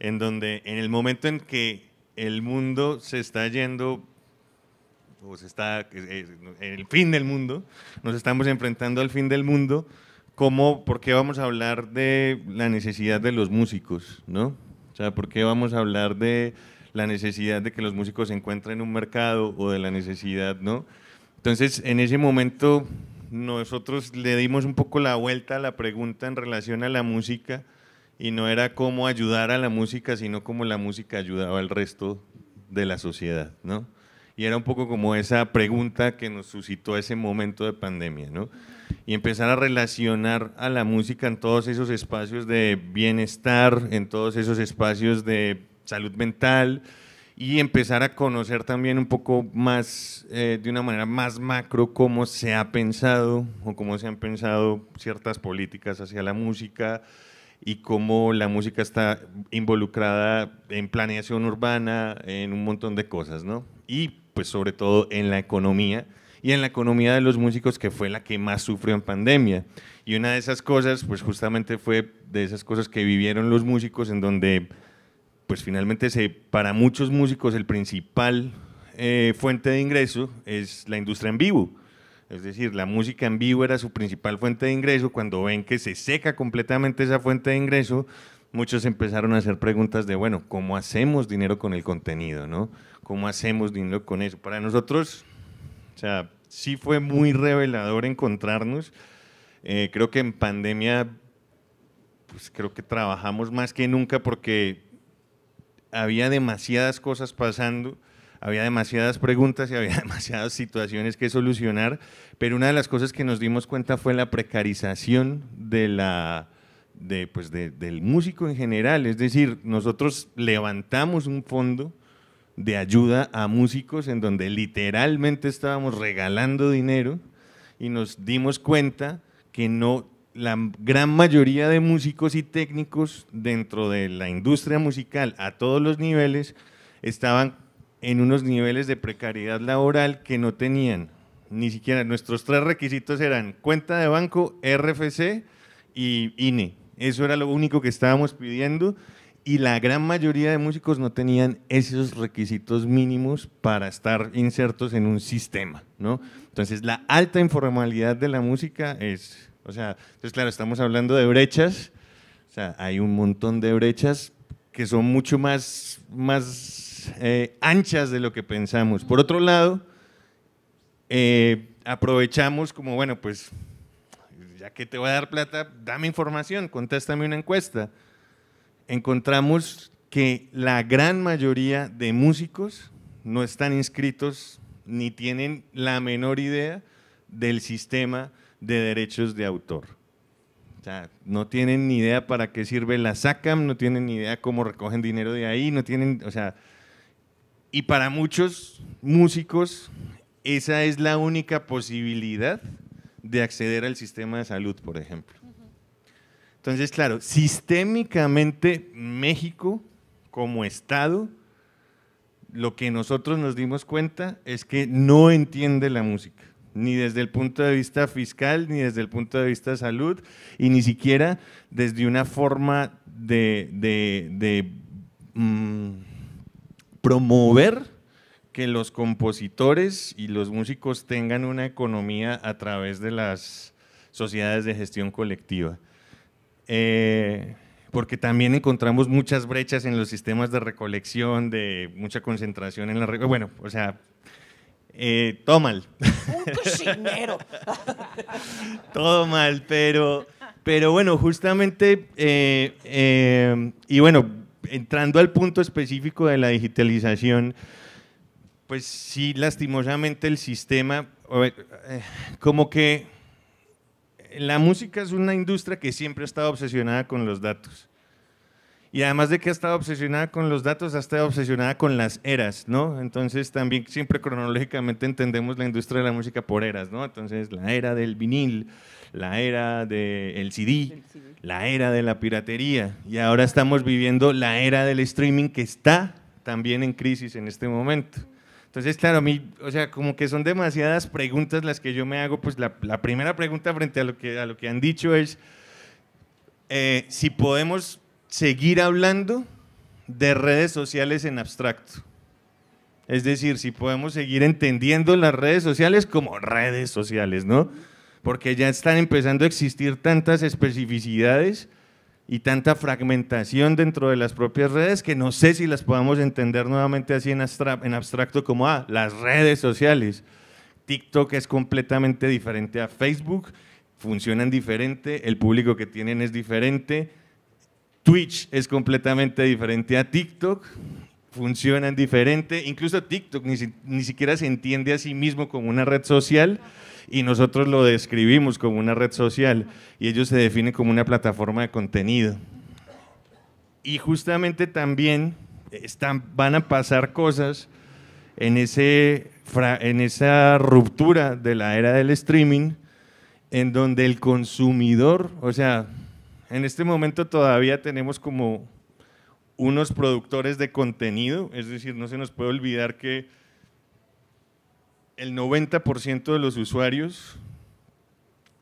[SPEAKER 6] en donde en el momento en que el mundo se está yendo o se está, eh, eh, el fin del mundo, nos estamos enfrentando al fin del mundo, ¿Cómo, ¿Por qué vamos a hablar de la necesidad de los músicos? ¿no? O sea, ¿por qué vamos a hablar de la necesidad de que los músicos se encuentren en un mercado o de la necesidad, ¿no? Entonces, en ese momento nosotros le dimos un poco la vuelta a la pregunta en relación a la música y no era cómo ayudar a la música, sino cómo la música ayudaba al resto de la sociedad, ¿no? Y era un poco como esa pregunta que nos suscitó ese momento de pandemia, ¿no? y empezar a relacionar a la música en todos esos espacios de bienestar, en todos esos espacios de salud mental y empezar a conocer también un poco más, eh, de una manera más macro, cómo se ha pensado o cómo se han pensado ciertas políticas hacia la música y cómo la música está involucrada en planeación urbana, en un montón de cosas, ¿no? Y pues sobre todo en la economía y en la economía de los músicos, que fue la que más sufrió en pandemia. Y una de esas cosas, pues justamente fue de esas cosas que vivieron los músicos, en donde, pues finalmente, se, para muchos músicos el principal eh, fuente de ingreso es la industria en vivo. Es decir, la música en vivo era su principal fuente de ingreso. Cuando ven que se seca completamente esa fuente de ingreso, muchos empezaron a hacer preguntas de, bueno, ¿cómo hacemos dinero con el contenido? ¿no? ¿Cómo hacemos dinero con eso? Para nosotros, o sea, sí fue muy revelador encontrarnos. Eh, creo que en pandemia, pues creo que trabajamos más que nunca porque había demasiadas cosas pasando, había demasiadas preguntas y había demasiadas situaciones que solucionar, pero una de las cosas que nos dimos cuenta fue la precarización de la, pues, del músico en general. Es decir, nosotros levantamos un fondo de ayuda a músicos en donde literalmente estábamos regalando dinero y nos dimos cuenta que no la gran mayoría de músicos y técnicos dentro de la industria musical a todos los niveles estaban en unos niveles de precariedad laboral que no tenían ni siquiera nuestros tres requisitos eran cuenta de banco, RFC y INE. Eso era lo único que estábamos pidiendo y la gran mayoría de músicos no tenían esos requisitos mínimos para estar insertos en un sistema, ¿no? Entonces, la alta informalidad de la música es, o sea, entonces claro, estamos hablando de brechas, o sea, hay un montón de brechas que son mucho más, más eh, anchas de lo que pensamos. Por otro lado, eh, aprovechamos como, bueno, pues, ya que te voy a dar plata, dame información, contéstame una encuesta encontramos que la gran mayoría de músicos no están inscritos ni tienen la menor idea del sistema de derechos de autor. O sea, no tienen ni idea para qué sirve la SACAM, no tienen ni idea cómo recogen dinero de ahí, no tienen, o sea, y para muchos músicos esa es la única posibilidad de acceder al sistema de salud, por ejemplo. Entonces, claro, sistémicamente México como Estado, lo que nosotros nos dimos cuenta es que no entiende la música, ni desde el punto de vista fiscal, ni desde el punto de vista de salud, y ni siquiera desde una forma de, mm, promover que los compositores y los músicos tengan una economía a través de las sociedades de gestión colectiva. Eh, porque también encontramos muchas brechas en los sistemas de recolección, de mucha concentración en la... Bueno, o sea, eh, todo mal. Un cocinero. todo mal, pero, pero bueno, justamente, eh, y bueno, entrando al punto específico de la digitalización, pues sí, lastimosamente el sistema, como que la música es una industria que siempre ha estado obsesionada con los datos. Y además de que ha estado obsesionada con los datos, ha estado obsesionada con las eras, ¿no? Entonces también siempre cronológicamente entendemos la industria de la música por eras, ¿no? Entonces la era del vinil, la era del CD, la era de la piratería. Y ahora estamos viviendo la era del streaming que está también en crisis en este momento. Entonces, claro, o sea, como que son demasiadas preguntas las que yo me hago, pues la, primera pregunta frente a lo que, a lo que han dicho es eh, si podemos seguir hablando de redes sociales en abstracto. Es decir, si podemos seguir entendiendo las redes sociales como redes sociales, ¿no? Porque ya están empezando a existir tantas especificidades y tanta fragmentación dentro de las propias redes que no sé si las podamos entender nuevamente así en, abstracto como ah, las redes sociales. TikTok es completamente diferente a Facebook, funcionan diferente, el público que tienen es diferente, Twitch es completamente diferente a TikTok, funcionan diferente, incluso TikTok ni, ni siquiera se entiende a sí mismo como una red social y nosotros lo describimos como una red social y ellos se definen como una plataforma de contenido. Y justamente también están, van a pasar cosas en, ese, en esa ruptura de la era del streaming en donde el consumidor, o sea, en este momento todavía tenemos como unos productores de contenido, es decir, no se nos puede olvidar que el 90% de los usuarios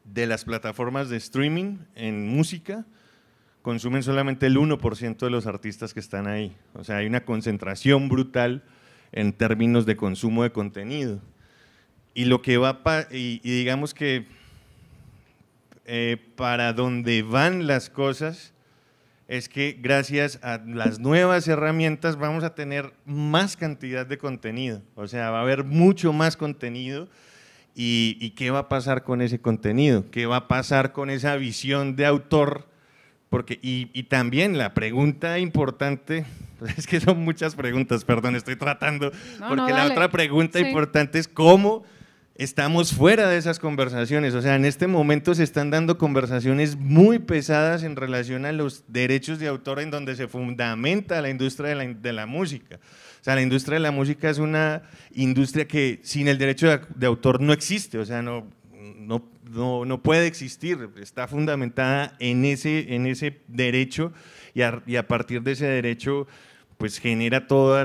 [SPEAKER 6] de las plataformas de streaming en música consumen solamente el 1% de los artistas que están ahí. O sea, hay una concentración brutal en términos de consumo de contenido. Y lo que va, y, digamos que eh, para donde van las cosas es que gracias a las nuevas herramientas vamos a tener más cantidad de contenido, o sea, va a haber mucho más contenido. ¿Y, qué va a pasar con ese contenido? ¿Qué va a pasar con esa visión de autor? Porque, y, también la pregunta importante, es que son muchas preguntas, perdón, estoy tratando, porque la otra pregunta importante es cómo estamos fuera de esas conversaciones. O sea, en este momento se están dando conversaciones muy pesadas en relación a los derechos de autor en donde se fundamenta la industria de la, de la música. O sea, la industria de la música es una industria que sin el derecho de, autor no existe. O sea, no, no, puede existir. Está fundamentada en ese, en ese derecho y y a partir de ese derecho pues genera todo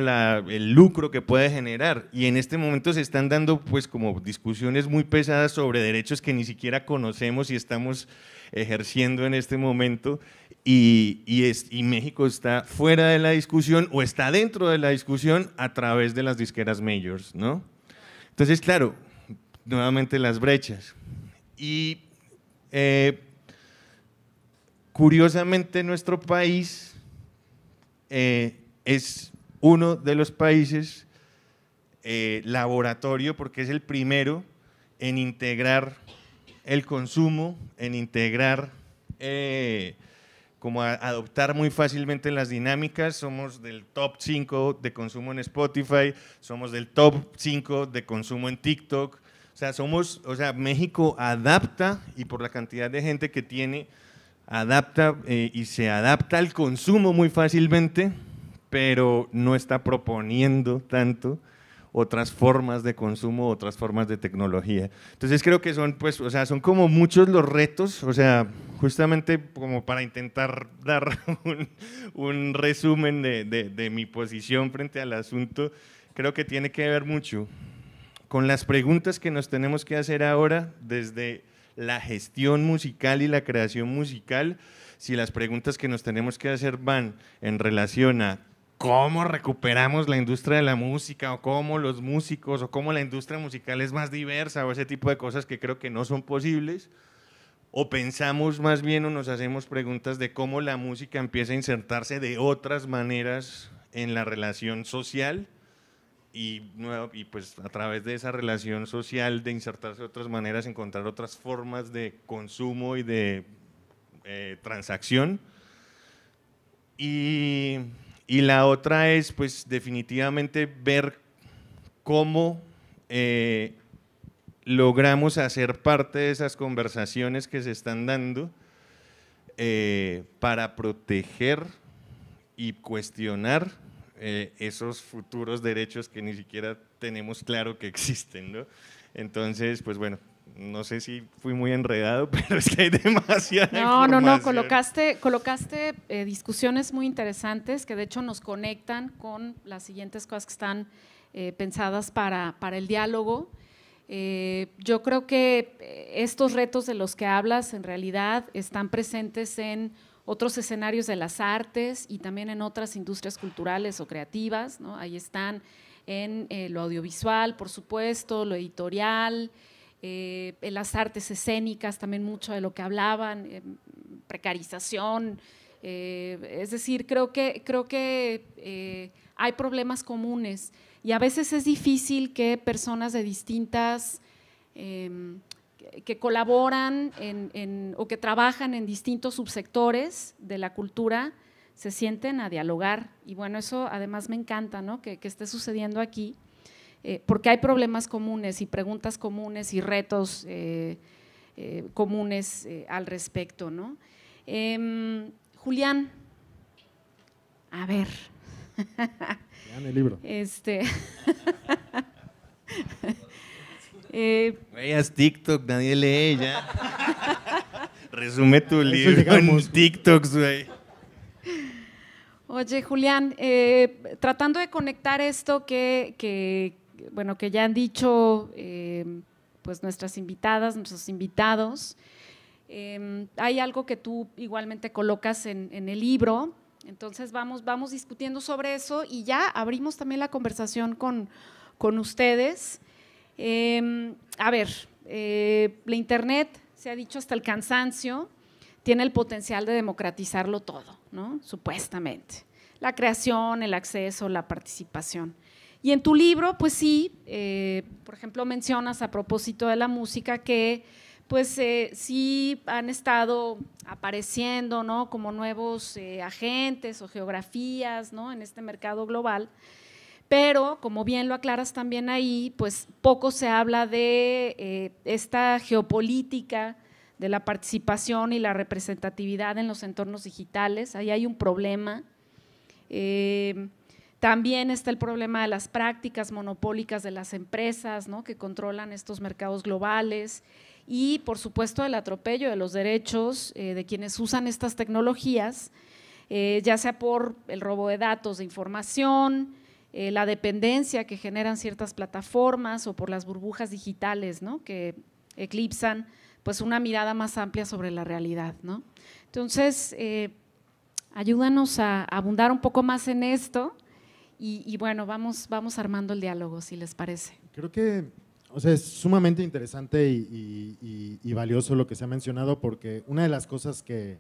[SPEAKER 6] el lucro que puede generar. Y en este momento se están dando pues como discusiones muy pesadas sobre derechos que ni siquiera conocemos y estamos ejerciendo en este momento. Y, México está fuera de la discusión o está dentro de la discusión a través de las disqueras majors, ¿no? Entonces, claro, nuevamente las brechas. Y eh, curiosamente nuestro país... Eh, es uno de los países eh, laboratorio porque es el primero en integrar el consumo, en integrar, eh, como adoptar muy fácilmente las dinámicas. Somos del top 5 de consumo en Spotify, somos del top 5 de consumo en TikTok. O sea, somos, o sea, México adapta y por la cantidad de gente que tiene, adapta eh, y se adapta al consumo muy fácilmente pero no está proponiendo tanto otras formas de consumo, otras formas de tecnología. Entonces creo que son, pues, o sea, son como muchos los retos, o sea, justamente como para intentar dar un, resumen de, mi posición frente al asunto, creo que tiene que ver mucho con las preguntas que nos tenemos que hacer ahora desde la gestión musical y la creación musical, si las preguntas que nos tenemos que hacer van en relación a cómo recuperamos la industria de la música o cómo los músicos o cómo la industria musical es más diversa o ese tipo de cosas que creo que no son posibles. O pensamos más bien o nos hacemos preguntas de cómo la música empieza a insertarse de otras maneras en la relación social y, y pues a través de esa relación social de insertarse de otras maneras, encontrar otras formas de consumo y de eh, transacción. Y y la otra es, pues, definitivamente ver cómo eh, logramos hacer parte de esas conversaciones que se están dando eh, para proteger y cuestionar eh, esos futuros derechos que ni siquiera tenemos claro que existen, ¿no? Entonces, pues bueno, no sé si fui muy enredado, pero es que hay demasiada. No, no, no,
[SPEAKER 1] colocaste, colocaste eh, discusiones muy interesantes que de hecho nos conectan con las siguientes cosas que están eh, pensadas para, el diálogo. Eh, yo creo que estos retos de los que hablas en realidad están presentes en otros escenarios de las artes y también en otras industrias culturales o creativas, Ahí están en lo audiovisual, por supuesto, lo editorial, eh, en las artes escénicas, también mucho de lo que hablaban, eh, precarización. Eh, es decir, creo que, creo que hay problemas comunes y a veces es difícil que personas de distintas em, que colaboran o que trabajan en distintos subsectores de la cultura se sienten a dialogar. Y bueno, eso además me encanta, que esté sucediendo aquí. Eh, porque hay problemas comunes y preguntas comunes y retos eh, eh, comunes al respecto. ¿no? Em, Julián, a ver. vean el libro. Este. Veas
[SPEAKER 6] TikTok, nadie lee ya. Resume tu libro en TikToks, güey.
[SPEAKER 1] Oye, Julián, tratando de conectar esto que, que, bueno, que ya han dicho eh, pues nuestras invitadas, nuestros invitados. Em, hay algo que tú igualmente colocas en, el libro, entonces vamos, vamos discutiendo sobre eso y ya abrimos también la conversación con, ustedes. Em, a ver, eh, la Internet, se ha dicho hasta el cansancio, tiene el potencial de democratizarlo todo, ¿no? Supuestamente. La creación, el acceso, la participación. Y en tu libro, pues sí, eh, por ejemplo, mencionas a propósito de la música que pues eh, sí han estado apareciendo, ¿no? Como nuevos eh, agentes o geografías, ¿no? En este mercado global. Pero, como bien lo aclaras también ahí, pues poco se habla de esta geopolítica, de la participación y la representatividad en los entornos digitales. Ahí hay un problema. También está el problema de las prácticas monopólicas de las empresas que controlan estos mercados globales y, por supuesto, el atropello de los derechos eh, de quienes usan estas tecnologías, eh, ya sea por el robo de datos, de información, eh, la dependencia que generan ciertas plataformas o por las burbujas digitales que eclipsan pues, una mirada más amplia sobre la realidad. Entonces, ayúdanos a abundar un poco más en esto y, bueno, vamos, vamos armando el diálogo, si les parece.
[SPEAKER 5] Creo que o sea, es sumamente interesante y, valioso lo que se ha mencionado porque una de las cosas que,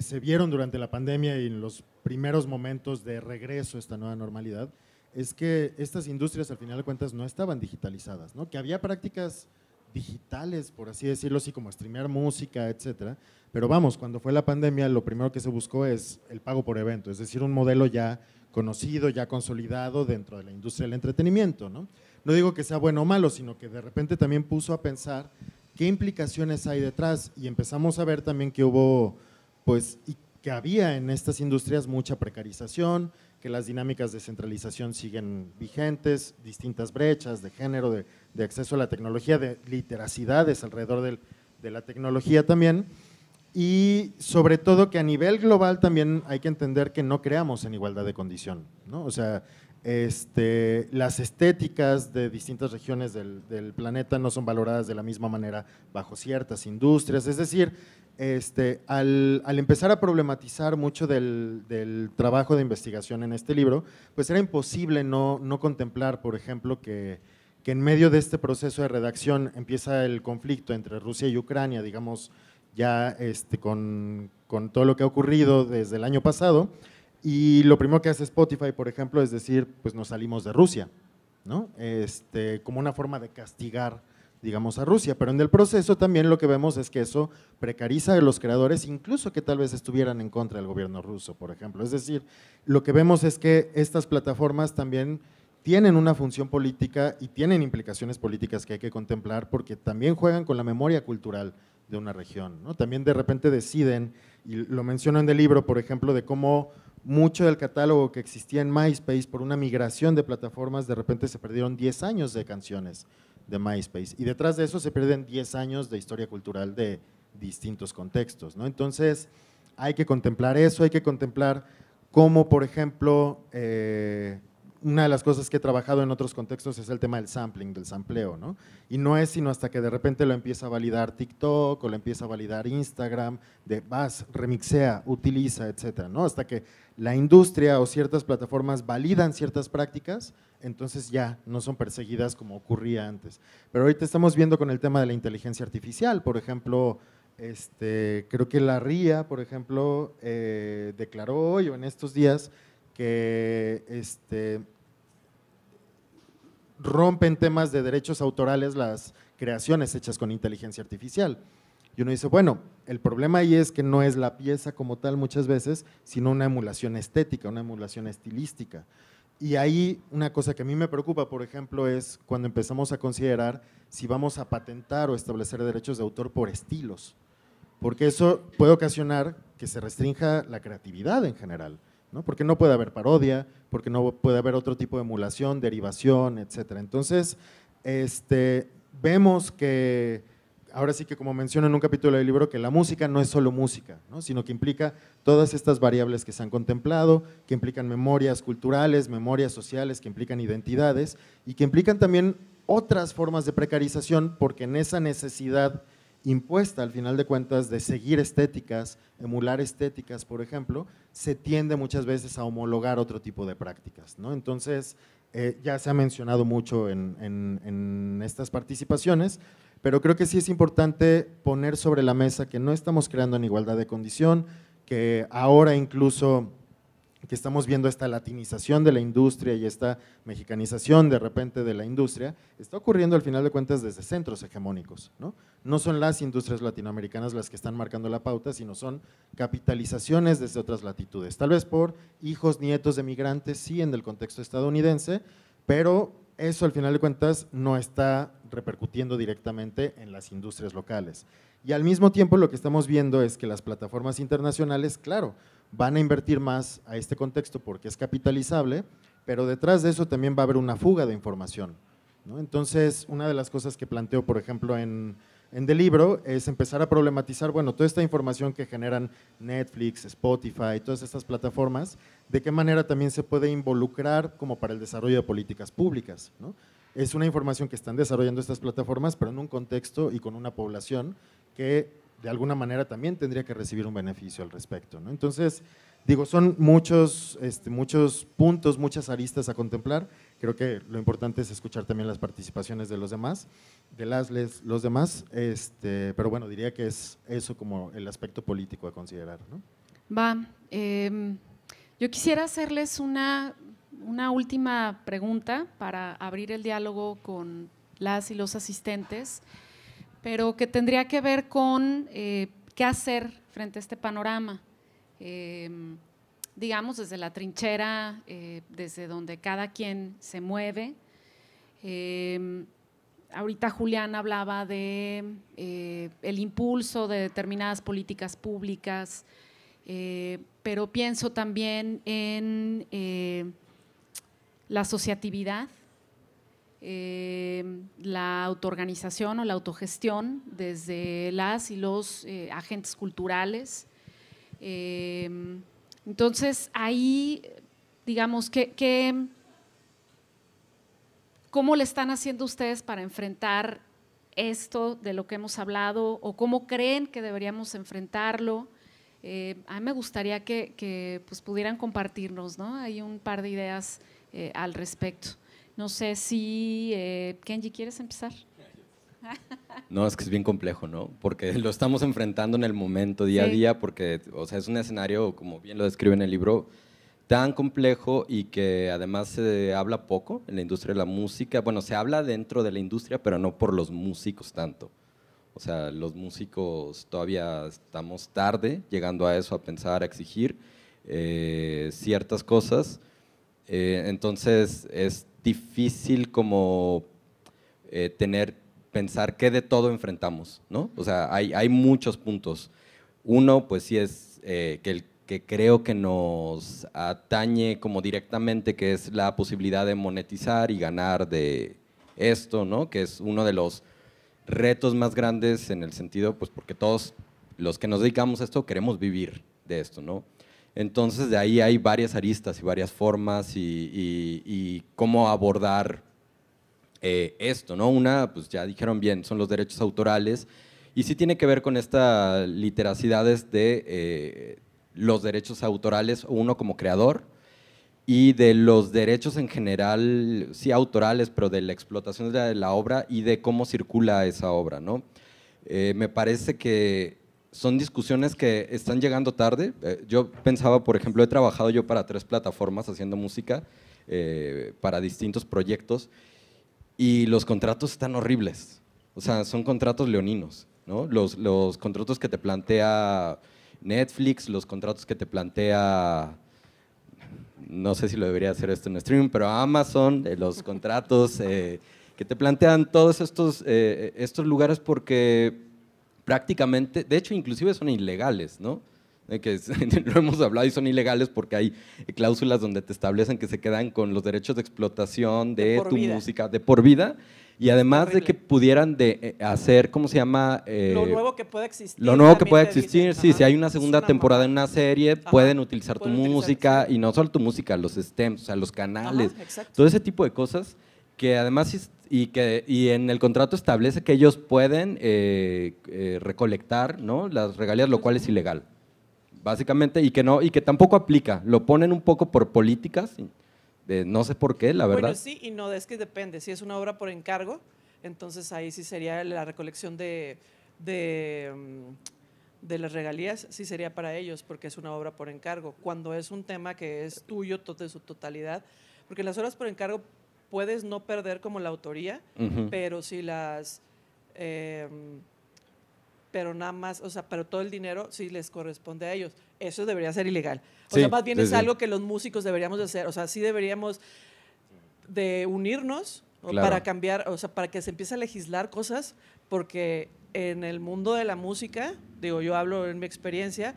[SPEAKER 5] se vieron durante la pandemia y en los primeros momentos de regreso a esta nueva normalidad es que estas industrias al final de cuentas no estaban digitalizadas, ¿no? que había prácticas digitales, por así decirlo, así como streamear música, etcétera. Pero vamos, cuando fue la pandemia, lo primero que se buscó es el pago por evento, es decir, un modelo ya conocido, ya consolidado dentro de la industria del entretenimiento. ¿no? no digo que sea bueno o malo, sino que de repente también puso a pensar qué implicaciones hay detrás y empezamos a ver también que hubo, pues, que había en estas industrias mucha precarización, que las dinámicas de centralización siguen vigentes, distintas brechas de género, de, acceso a la tecnología, de literacidades alrededor de la tecnología también y sobre todo que a nivel global también hay que entender que no creamos en igualdad de condición, O sea, este, las estéticas de distintas regiones del, planeta no son valoradas de la misma manera bajo ciertas industrias, es decir, este, al, empezar a problematizar mucho del, trabajo de investigación en este libro, pues era imposible no, contemplar, por ejemplo, que, que en medio de este proceso de redacción empieza el conflicto entre Rusia y Ucrania, digamos, ya este, con, todo lo que ha ocurrido desde el año pasado. Y lo primero que hace Spotify, por ejemplo, es decir, pues nos salimos de Rusia, ¿no? Este, como una forma de castigar, digamos, a Rusia. Pero en el proceso también lo que vemos es que eso precariza a los creadores, incluso que tal vez estuvieran en contra del gobierno ruso, por ejemplo. Es decir, lo que vemos es que estas plataformas también tienen una función política y tienen implicaciones políticas que hay que contemplar porque también juegan con la memoria cultural de una región. ¿no? También de repente deciden, y lo menciono en el libro, por ejemplo, de cómo mucho del catálogo que existía en MySpace por una migración de plataformas, de repente se perdieron 10 años de canciones de MySpace. Y detrás de eso se pierden 10 años de historia cultural de distintos contextos. ¿no? Entonces, hay que contemplar eso, hay que contemplar cómo, por ejemplo, eh, una de las cosas que he trabajado en otros contextos es el tema del sampling, del sampleo, ¿no? Y no es sino hasta que de repente lo empieza a validar TikTok o lo empieza a validar Instagram, de vas, remixea, utiliza, etcétera, ¿no? Hasta que la industria o ciertas plataformas validan ciertas prácticas, entonces ya no son perseguidas como ocurría antes. Pero ahorita estamos viendo con el tema de la inteligencia artificial, por ejemplo, este, creo que la RIA, por ejemplo, eh, declaró hoy o en estos días que este, rompen temas de derechos autorales las creaciones hechas con inteligencia artificial. Y uno dice, bueno, el problema ahí es que no es la pieza como tal muchas veces, sino una emulación estética, una emulación estilística. Y ahí una cosa que a mí me preocupa, por ejemplo, es cuando empezamos a considerar si vamos a patentar o establecer derechos de autor por estilos, porque eso puede ocasionar que se restrinja la creatividad en general. ¿no? Porque no puede haber parodia, porque no puede haber otro tipo de emulación, derivación, etc. Entonces, este, vemos que, ahora sí que como menciono en un capítulo del libro, que la música no es solo música, sino que implica todas estas variables que se han contemplado, que implican memorias culturales, memorias sociales, que implican identidades y que implican también otras formas de precarización, porque en esa necesidad impuesta al final de cuentas de seguir estéticas, emular estéticas, por ejemplo, se tiende muchas veces a homologar otro tipo de prácticas. ¿no? Entonces, eh, ya se ha mencionado mucho en estas participaciones, pero creo que sí es importante poner sobre la mesa que no estamos creando en igualdad de condición, que ahora incluso que estamos viendo esta latinización de la industria y esta mexicanización de repente de la industria, está ocurriendo al final de cuentas desde centros hegemónicos. ¿no? no son las industrias latinoamericanas las que están marcando la pauta, sino son capitalizaciones desde otras latitudes, tal vez por hijos, nietos de migrantes, sí, en el contexto estadounidense, pero eso al final de cuentas no está repercutiendo directamente en las industrias locales. Y al mismo tiempo lo que estamos viendo es que las plataformas internacionales, claro, van a invertir más a este contexto porque es capitalizable, pero detrás de eso también va a haber una fuga de información. Entonces, una de las cosas que planteo, por ejemplo, en, el Libro es empezar a problematizar, bueno, toda esta información que generan Netflix, Spotify, todas estas plataformas, de qué manera también se puede involucrar como para el desarrollo de políticas públicas. Es una información que están desarrollando estas plataformas, pero en un contexto y con una población que de alguna manera también tendría que recibir un beneficio al respecto. ¿no? Entonces, digo, son muchos, este, muchos puntos, muchas aristas a contemplar. Creo que lo importante es escuchar también las participaciones de los demás, de las, les, los demás, este, pero bueno, diría que es eso como el aspecto político a considerar.
[SPEAKER 1] Va, em, yo quisiera hacerles una, una última pregunta para abrir el diálogo con las y los asistentes pero que tendría que ver con eh, qué hacer frente a este panorama, em, digamos desde la trinchera, eh, desde donde cada quien se mueve. Em, ahorita Julián hablaba de eh, el impulso de determinadas políticas públicas, pero pienso también en la asociatividad, eh, la autoorganización o la autogestión desde las y los eh, agentes culturales. Eh, entonces, ahí, digamos, que, ¿cómo le están haciendo ustedes para enfrentar esto de lo que hemos hablado o cómo creen que deberíamos enfrentarlo? a mí me gustaría que, pues, pudieran compartirnos, ¿no? Hay un par de ideas al respecto. No sé si, eh, Kenji, ¿quieres empezar?
[SPEAKER 3] No, es que es bien complejo, ¿no? Porque lo estamos enfrentando en el momento, día a día, porque, o sea, es un escenario, como bien lo describe en el libro, tan complejo y que además se habla poco en la industria de la música. Bueno, se habla dentro de la industria, pero no por los músicos tanto. O sea, los músicos todavía estamos tarde llegando a eso, a pensar, a exigir eh, ciertas cosas. Eh, entonces, es difícil como eh, tener, pensar qué de todo enfrentamos, ¿no? O sea, hay, muchos puntos. Uno, pues sí es eh, que, que creo que nos atañe como directamente, que es la posibilidad de monetizar y ganar de esto, ¿no? Que es uno de los retos más grandes en el sentido, pues porque todos los que nos dedicamos a esto queremos vivir de esto, ¿no? Entonces de ahí hay varias aristas y varias formas y, cómo abordar eh, esto, ¿no? Una, pues ya dijeron bien, son los derechos autorales y sí tiene que ver con estas literacidades de eh, los derechos autorales, uno como creador y de los derechos en general, sí autorales, pero de la explotación de la, obra y de cómo circula esa obra, ¿no? Eh, me parece que son discusiones que están llegando tarde. Eh, yo pensaba, por ejemplo, he trabajado yo para tres plataformas haciendo música, eh, para distintos proyectos, y los contratos están horribles. O sea, son contratos leoninos, Los, los contratos que te plantea Netflix, los contratos que te plantea, no sé si lo debería hacer esto en stream, pero Amazon, eh, los contratos que te plantean todos estos, estos lugares porque prácticamente, de hecho inclusive son ilegales, ¿no? que lo hemos hablado y son ilegales porque hay cláusulas donde te establecen que se quedan con los derechos de explotación de, tu música de por vida y además de que pudieran de eh, hacer, ¿cómo se llama? Eh, lo nuevo que pueda existir. Lo nuevo que pueda existir, sí, si hay una segunda temporada en una serie, pueden utilizar tu música y no solo tu música, los stems, o sea, los canales, todo ese tipo de cosas que además y, que, y en el contrato establece que ellos pueden eh, eh, recolectar ¿no? las regalías, lo cual es ilegal, básicamente, y que, no, y que tampoco aplica. Lo ponen un poco por políticas, de, no sé por qué, la verdad. Bueno, sí
[SPEAKER 2] y no, es que depende. Si es una obra por encargo, entonces ahí sí sería la recolección de, de, mm, de las regalías, sí sería para ellos, porque es una obra por encargo. Cuando es un tema que es tuyo de su totalidad, porque las obras por encargo puedes no perder como la autoría, pero si las... Em, pero nada más, o sea, pero todo el dinero sí les corresponde a ellos. Eso debería ser ilegal. O sea, más bien es algo que los músicos deberíamos hacer. O sea, sí deberíamos de unirnos para cambiar, o sea, para que se empiece a legislar cosas, porque en el mundo de la música, digo, yo hablo en mi experiencia,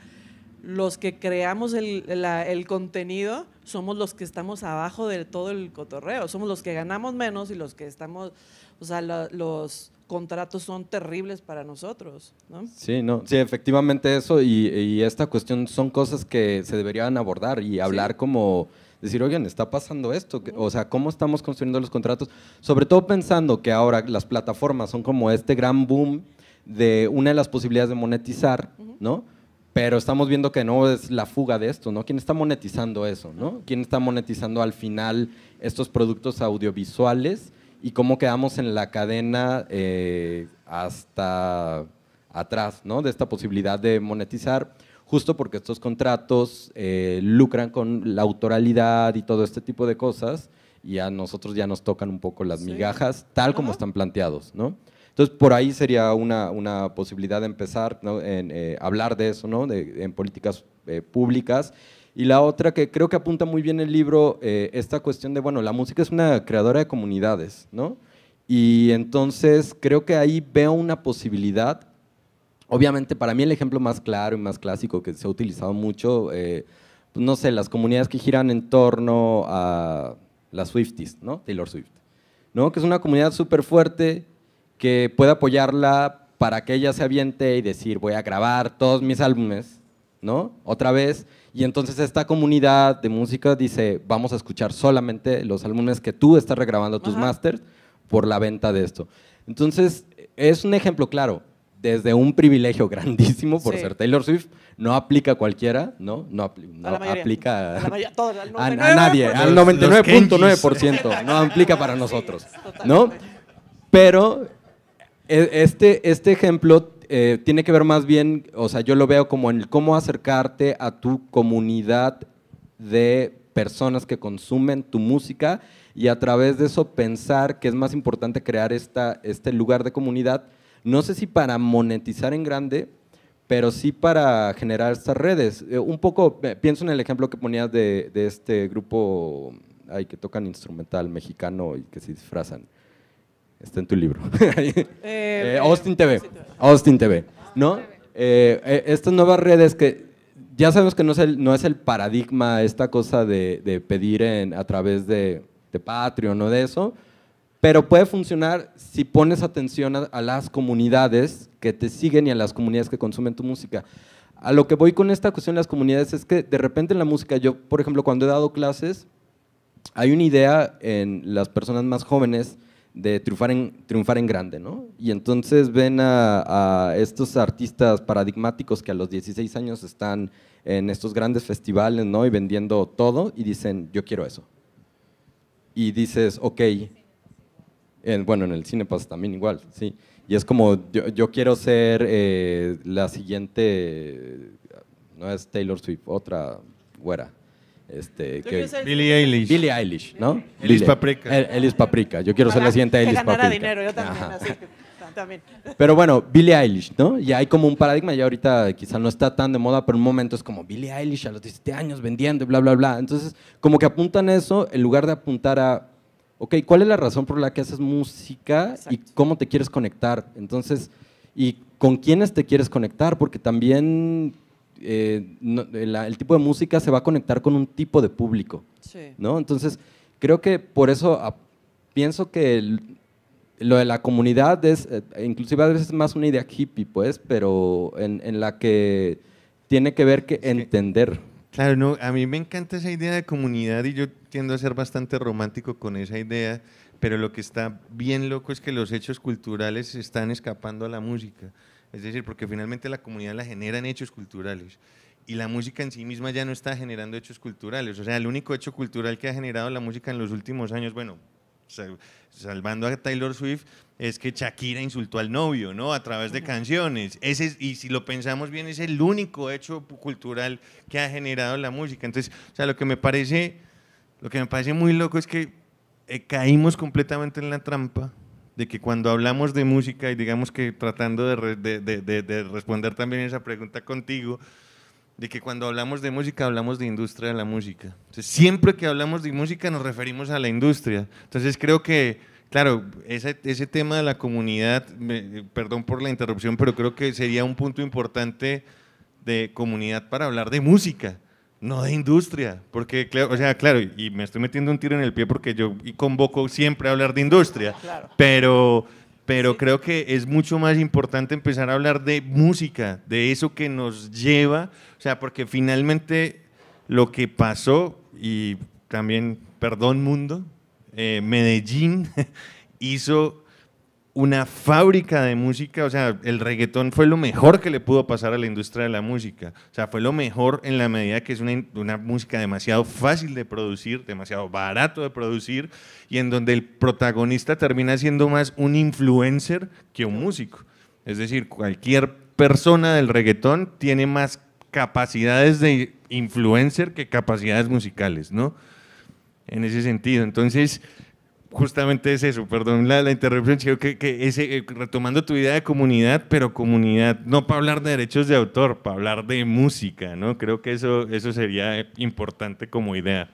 [SPEAKER 2] los que creamos el, el, contenido somos los que estamos abajo de todo el cotorreo, somos los que ganamos menos y los que estamos, o sea, los contratos son terribles para nosotros, ¿no?
[SPEAKER 3] Sí, no, sí, efectivamente eso y, esta cuestión son cosas que se deberían abordar y hablar como decir, oigan, está pasando esto, o sea, ¿cómo estamos construyendo los contratos? Sobre todo pensando que ahora las plataformas son como este gran boom de una de las posibilidades de monetizar, ¿no? Pero estamos viendo que no es la fuga de esto, ¿no? ¿Quién está monetizando eso, ¿no? ¿Quién está monetizando al final estos productos audiovisuales y cómo quedamos en la cadena eh, hasta atrás, ¿no? De esta posibilidad de monetizar, justo porque estos contratos eh, lucran con la autoralidad y todo este tipo de cosas y a nosotros ya nos tocan un poco las migajas, tal como están planteados, ¿no? Entonces, por ahí sería una, posibilidad de empezar ¿no? en eh, hablar de eso, ¿no? De, en políticas eh, públicas. Y la otra que creo que apunta muy bien el libro, eh, esta cuestión de, bueno, la música es una creadora de comunidades, ¿no? Y entonces creo que ahí veo una posibilidad. Obviamente, para mí el ejemplo más claro y más clásico que se ha utilizado mucho, no sé, las comunidades que giran en torno a las Swifties, ¿no? Taylor Swift, ¿no? Que es una comunidad súper fuerte, que pueda apoyarla para que ella se aviente y decir, voy a grabar todos mis álbumes, ¿no? Otra vez. Y entonces esta comunidad de música dice, vamos a escuchar solamente los álbumes que tú estás regrabando tus masters por la venta de esto. Entonces, es un ejemplo claro. Desde un privilegio grandísimo por ser Taylor Swift, no aplica a cualquiera, ¿no? No, aplica a, al a, nadie, al 99.9%, no aplica para nosotros, ¿no? Pero e, este, este, ejemplo eh, tiene que ver más bien, o sea, yo lo veo como en cómo acercarte a tu comunidad de personas que consumen tu música y a través de eso pensar que es más importante crear esta, este lugar de comunidad, no sé si para monetizar en grande, pero sí para generar estas redes. Eh, un poco, eh, pienso en el ejemplo que ponías de, este grupo que tocan instrumental mexicano y que se disfrazan. Está en tu libro. Eh, eh, eh, Austin TV. Austin TV. ¿No? estas nuevas redes que ya sabemos que no es el, no es el paradigma esta cosa de, pedir en, a través de, de Patreon o de eso, pero puede funcionar si pones atención a, las comunidades que te siguen y a las comunidades que consumen tu música. A lo que voy con esta cuestión de las comunidades es que de repente en la música, yo, por ejemplo, cuando he dado clases, hay una idea en las personas más jóvenes de triunfar en, triunfar en grande, ¿no? Y entonces ven a, estos artistas paradigmáticos que a los 16 años están en estos grandes festivales, ¿no? Y vendiendo todo y dicen, yo quiero eso. Y dices, ok, bueno, en el cine pasa también igual, sí. Y es como, yo, quiero ser eh, la siguiente, no es Taylor Swift, otra güera. Este, que, Billie Eilish. Billie Eilish, ¿no? Paprika. Paprika. Yo quiero ser la siguiente Elis Paprika. dinero, yo también, ah, también. Pero bueno, Billie Eilish, ¿no? Y hay como un paradigma, ya ahorita quizá no está tan de moda, pero en un momento es como Billie Eilish a los 17 años vendiendo y bla, bla, bla. Entonces, como que apuntan eso en lugar de apuntar a, ok, ¿cuál es la razón por la que haces música y cómo te quieres conectar? Entonces, y con quiénes te quieres conectar, porque también eh, eh, el tipo de música se va a conectar con un tipo de público. ¿no? Entonces, creo que por eso ah, pienso que lo de la comunidad es, eh, inclusive a veces más una idea hippie, pues, pero en, la que tiene que ver que entender.
[SPEAKER 6] Claro, no, a mí me encanta esa idea de comunidad y yo tiendo a ser bastante romántico con esa idea, pero lo que está bien loco es que los hechos culturales están escapando a la música. Es decir, porque finalmente la comunidad la genera en hechos culturales y la música en sí misma ya no está generando hechos culturales. O sea, el único hecho cultural que ha generado la música en los últimos años, bueno, salvando a Taylor Swift, es que Shakira insultó al novio, ¿no? A través de canciones. Ese y si lo pensamos bien, es el único hecho cultural que ha generado la música. Entonces, o sea, lo que me parece, lo que me parece muy loco es que eh, caímos completamente en la trampa de que cuando hablamos de música y digamos que tratando de, responder también esa pregunta contigo, de que cuando hablamos de música hablamos de industria de la música. siempre que hablamos de música nos referimos a la industria. Entonces creo que, claro, ese, tema de la comunidad, perdón por la interrupción, pero creo que sería un punto importante de comunidad para hablar de música no de industria, porque, o sea, claro, y me estoy metiendo un tiro en el pie porque yo convoco siempre a hablar de industria, ah, pero, pero creo que es mucho más importante empezar a hablar de música, de eso que nos lleva, o sea, porque finalmente lo que pasó, y también, perdón mundo, eh, Medellín hizo una fábrica de música, o sea, el reggaetón fue lo mejor que le pudo pasar a la industria de la música, o sea, fue lo mejor en la medida que es una, música demasiado fácil de producir, demasiado barato de producir, y en donde el protagonista termina siendo más un influencer que un músico. Es decir, cualquier persona del reggaetón tiene más capacidades de influencer que capacidades musicales, ¿no? En ese sentido, entonces justamente es eso, perdón la, interrupción, que, que eh, retomando tu idea de comunidad, pero comunidad no para hablar de derechos de autor, para hablar de música, ¿no? Creo que eso, eso sería importante como idea.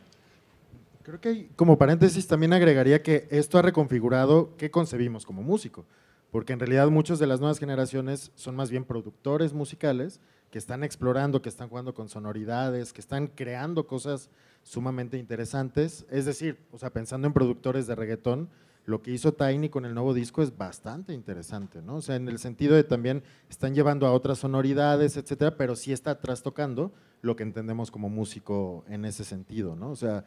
[SPEAKER 5] Creo que como paréntesis también agregaría que esto ha reconfigurado qué concebimos como músico, porque en realidad muchas de las nuevas generaciones son más bien productores musicales que están explorando, que están jugando con sonoridades, que están creando cosas sumamente interesantes. Es decir, o sea, pensando en productores de reggaetón, lo que hizo Tiny con el nuevo disco es bastante interesante, ¿no? O sea, en el sentido de también están llevando a otras sonoridades, etcétera, pero sí está trastocando lo que entendemos como músico en ese sentido, ¿no? O sea,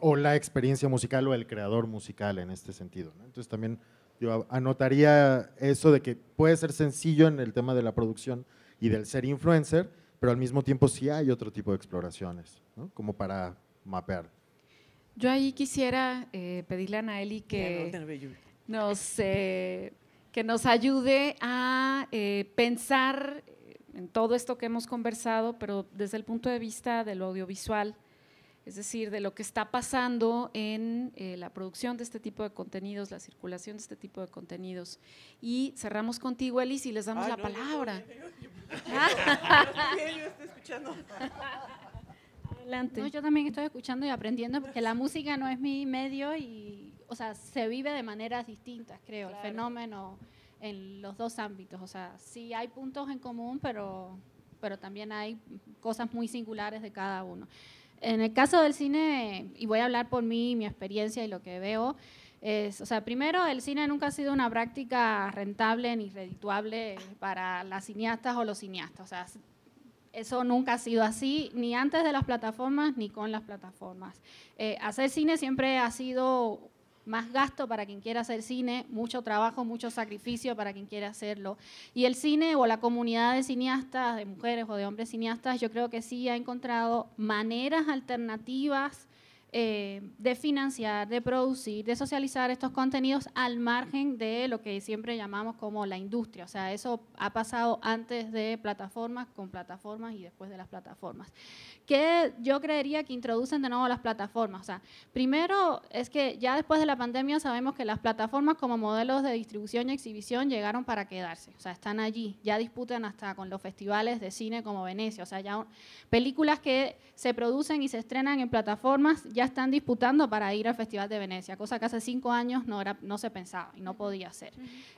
[SPEAKER 5] o la experiencia musical o el creador musical en este sentido, Entonces también yo anotaría eso de que puede ser sencillo en el tema de la producción y del ser influencer, pero al mismo tiempo sí hay otro tipo de exploraciones, ¿no? Como para mapear.
[SPEAKER 1] Yo ahí quisiera pedirle a Naeli que nos, que nos ayude a pensar en todo esto que hemos conversado, pero desde el punto de vista de lo audiovisual, es decir, de lo que está pasando en la producción de este tipo de contenidos, la circulación de este tipo de contenidos. Y cerramos contigo, Eli, y les damos la palabra. escuchando yo también estoy escuchando y aprendiendo porque la música
[SPEAKER 4] no es mi medio y, o sea, se vive de maneras distintas, creo, el fenómeno en los dos ámbitos. O sea, sí hay puntos en común, pero, pero también hay cosas muy singulares de cada uno. En el caso del cine, y voy a hablar por mí, mi experiencia y lo que veo, es, o sea, primero, el cine nunca ha sido una práctica rentable ni redituable para las cineastas o los cineastas. O sea, eso nunca ha sido así, ni antes de las plataformas, ni con las plataformas. Eh, hacer cine siempre ha sido más gasto para quien quiera hacer cine, mucho trabajo, mucho sacrificio para quien quiera hacerlo. Y el cine o la comunidad de cineastas, de mujeres o de hombres cineastas, yo creo que sí ha encontrado maneras alternativas eh, de financiar, de producir, de socializar estos contenidos al margen de lo que siempre llamamos como la industria. O sea, eso ha pasado antes de plataformas, con plataformas y después de las plataformas. ¿Qué yo creería que introducen de nuevo las plataformas. O sea, primero es que ya después de la pandemia sabemos que las plataformas como modelos de distribución y exhibición llegaron para quedarse. O sea, están allí. Ya disputan hasta con los festivales de cine como Venecia. O sea, ya películas que se producen y se estrenan en plataformas ya están disputando para ir al Festival de Venecia, cosa que hace cinco años no, era, no se pensaba y no podía ser.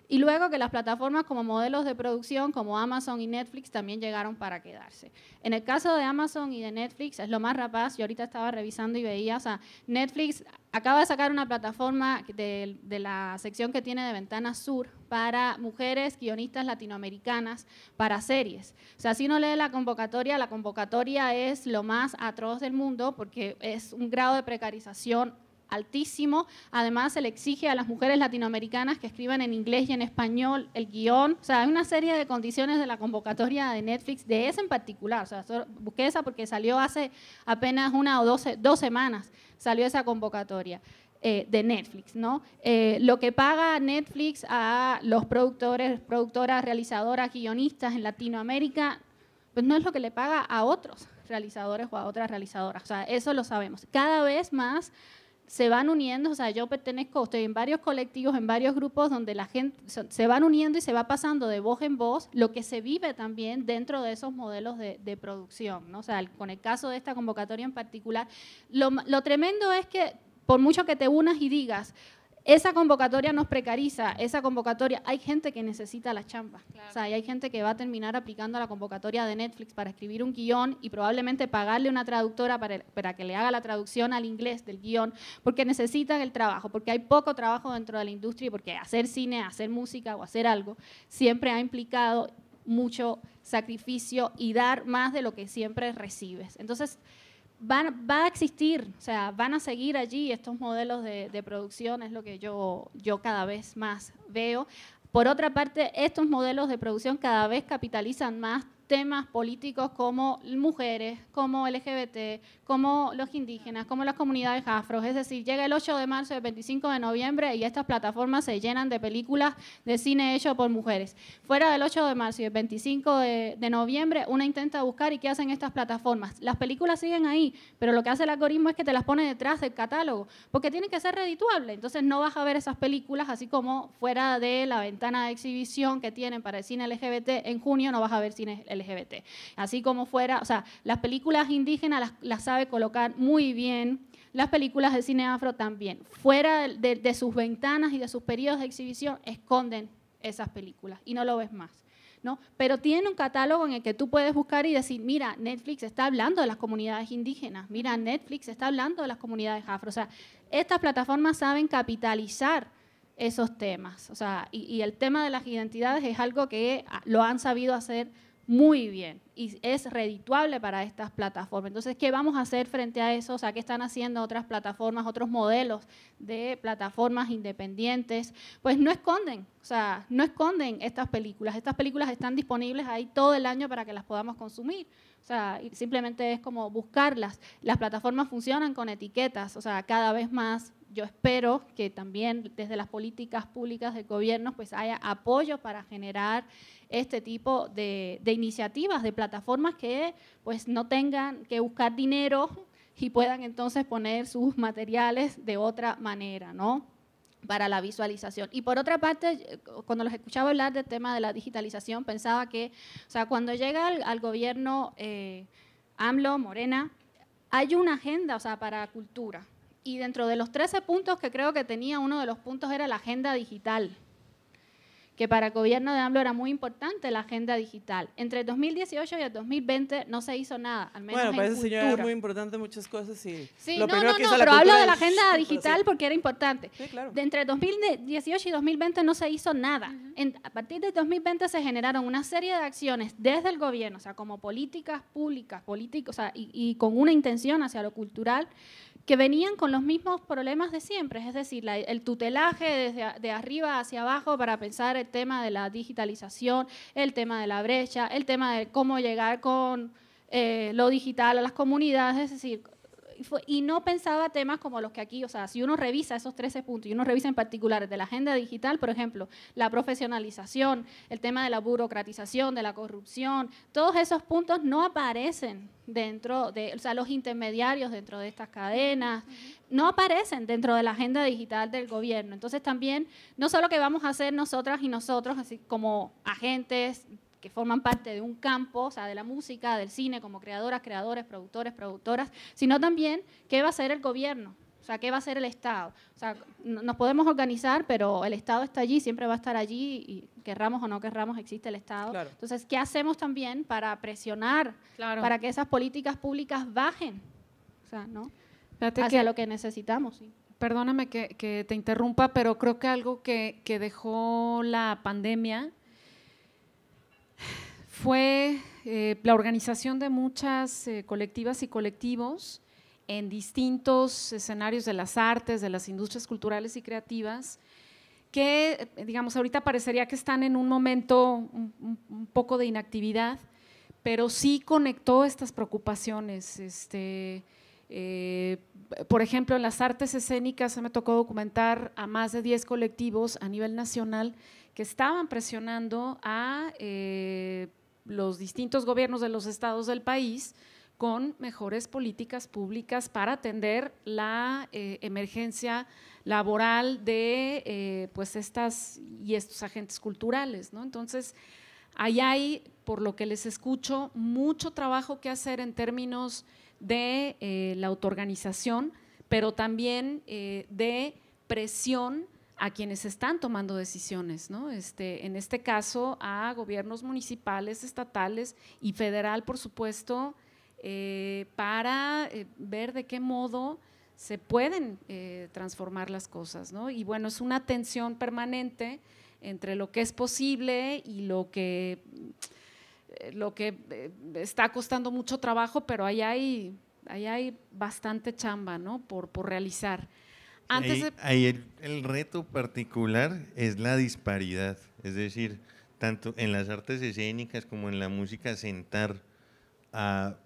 [SPEAKER 4] Y luego que las plataformas como modelos de producción como Amazon y Netflix también llegaron para quedarse. En el caso de Amazon y de Netflix es lo más rapaz, yo ahorita estaba revisando y veía, o Netflix acaba de sacar una plataforma de, de la sección que tiene de Ventana Sur, para mujeres guionistas latinoamericanas para series. O sea, si uno lee la convocatoria, la convocatoria es lo más atroz del mundo porque es un grado de precarización altísimo. Además, se le exige a las mujeres latinoamericanas que escriban en inglés y en español el guión. O sea, hay una serie de condiciones de la convocatoria de Netflix, de esa en particular. O sea, busqué esa porque salió hace apenas una o dos semanas, salió esa convocatoria. Eh, de Netflix, ¿no? Eh, lo que paga Netflix a los productores, productoras, realizadoras, guionistas en Latinoamérica, pues no es lo que le paga a otros realizadores o a otras realizadoras. O sea, eso lo sabemos. Cada vez más se van uniendo, o sea, yo pertenezco, estoy en varios colectivos, en varios grupos donde la gente se van uniendo y se va pasando de voz en voz lo que se vive también dentro de esos modelos de, de producción, ¿no? O sea, con el caso de esta convocatoria en particular, lo, lo tremendo es que por mucho que te unas y digas, esa convocatoria nos precariza, esa convocatoria, hay gente que necesita las champas. O sea, hay gente que va a terminar aplicando a la convocatoria de Netflix para escribir un guión y probablemente pagarle una traductora para, para que le haga la traducción al inglés del guión, porque necesitan el trabajo, porque hay poco trabajo dentro de la industria y porque hacer cine, hacer música o hacer algo siempre ha implicado mucho sacrificio y dar más de lo que siempre recibes. Entonces, van, va a existir, o sea, van a seguir allí estos modelos de, producción, es lo que yo, yo cada vez más veo. Por otra parte, estos modelos de producción cada vez capitalizan más temas políticos como mujeres, como LGBT, como los indígenas, como las comunidades afros. Es decir, llega el 8 de marzo, y el 25 de noviembre y estas plataformas se llenan de películas de cine hecho por mujeres. Fuera del 8 de marzo y el 25 de, noviembre, una intenta buscar y qué hacen estas plataformas. Las películas siguen ahí, pero lo que hace el algoritmo es que te las pone detrás del catálogo, porque tienen que ser redituables. Entonces no vas a ver esas películas así como fuera de la ventana de exhibición que tienen para el cine LGBT en junio, no vas a ver cine LGBT. Así como fuera, o sea, las películas indígenas las, sabe colocar muy bien, las películas de cine afro también. Fuera de, sus ventanas y de sus periodos de exhibición, esconden esas películas y no lo ves más. ¿No? Pero tienen un catálogo en el que tú puedes buscar y decir, mira, Netflix está hablando de las comunidades indígenas, mira, Netflix está hablando de las comunidades afro. O sea, estas plataformas saben capitalizar esos temas. O sea, y el tema de las identidades es algo que ah, lo han sabido hacer muy bien y es redituable para estas plataformas. Entonces, ¿qué vamos a hacer frente a eso? O sea, ¿qué están haciendo otras plataformas, otros modelos de plataformas independientes? Pues no esconden, o sea, no esconden estas películas. Estas películas están disponibles ahí todo el año para que las podamos consumir. O sea, simplemente es como buscarlas. Las plataformas funcionan con etiquetas, o sea, cada vez más yo espero que también desde las políticas públicas del gobierno pues haya apoyo para generar este tipo de, iniciativas, de plataformas que pues no tengan que buscar dinero y puedan entonces poner sus materiales de otra manera, ¿no? para la visualización. Y por otra parte, cuando los escuchaba hablar del tema de la digitalización, pensaba que, o sea, cuando llega al, gobierno eh, AMLO, Morena, hay una agenda, o sea, para cultura y dentro de los 13 puntos que creo que tenía, uno de los puntos era la agenda digital, que para el gobierno de AMLO era muy importante la agenda digital. Entre 2018 y el 2020 no se hizo nada, al menos Bueno, en ese señor muy
[SPEAKER 2] importante muchas cosas y Sí, no, no, no, pero hablo de la agenda digital
[SPEAKER 4] porque era importante. De entre 2018 y 2020 no se hizo nada. a partir de 2020 se generaron una serie de acciones desde el gobierno, o sea, como políticas públicas, políticos, o sea, y, y con una intención hacia lo cultural, que venían con los mismos problemas de siempre, es decir, el tutelaje desde de arriba hacia abajo para pensar el tema de la digitalización, el tema de la brecha, el tema de cómo llegar con eh, lo digital a las comunidades, es decir, y no pensaba temas como los que aquí, o sea, si uno revisa esos 13 puntos y uno revisa en particular de la agenda digital, por ejemplo, la profesionalización, el tema de la burocratización, de la corrupción, todos esos puntos no aparecen dentro de, o sea, los intermediarios dentro de estas cadenas, no aparecen dentro de la agenda digital del gobierno. Entonces también, no solo que vamos a hacer nosotras y nosotros, así como agentes que forman parte de un campo, o sea, de la música, del cine, como creadoras, creadores, productores, productoras, sino también qué va a hacer el gobierno, o sea, qué va a hacer el Estado. O sea, nos podemos organizar, pero el Estado está allí, siempre va a estar allí, y querramos o no querramos, existe el Estado. Entonces, ¿qué hacemos también para presionar, para que esas políticas públicas bajen? O sea, ¿no?
[SPEAKER 1] Hacia lo que
[SPEAKER 4] necesitamos,
[SPEAKER 1] Perdóname que, te interrumpa, pero creo que algo que dejó la pandemia fue eh, la organización de muchas eh, colectivas y colectivos en distintos escenarios de las artes, de las industrias culturales y creativas, que, digamos, ahorita parecería que están en un momento un, poco de inactividad, pero sí conectó estas preocupaciones. Este, eh, por ejemplo, en las artes escénicas se me tocó documentar a más de 10 colectivos a nivel nacional que estaban presionando a los distintos gobiernos de los estados del país con mejores políticas públicas para atender la eh, emergencia laboral de eh, pues estas y estos agentes culturales. ¿no? Entonces, ahí hay, por lo que les escucho, mucho trabajo que hacer en términos de eh, la autoorganización, pero también de presión a quienes están tomando decisiones, este, en este caso, a gobiernos municipales, estatales y federal, por supuesto, eh, para eh, ver de qué modo se pueden eh, transformar las cosas, Y bueno, es una tensión permanente entre lo que es posible y lo que, lo que está costando mucho trabajo, pero ahí hay, hay bastante chamba, por realizar
[SPEAKER 6] ahí, el, reto particular es la disparidad, es decir, tanto en las artes escénicas como en la música, sentar a,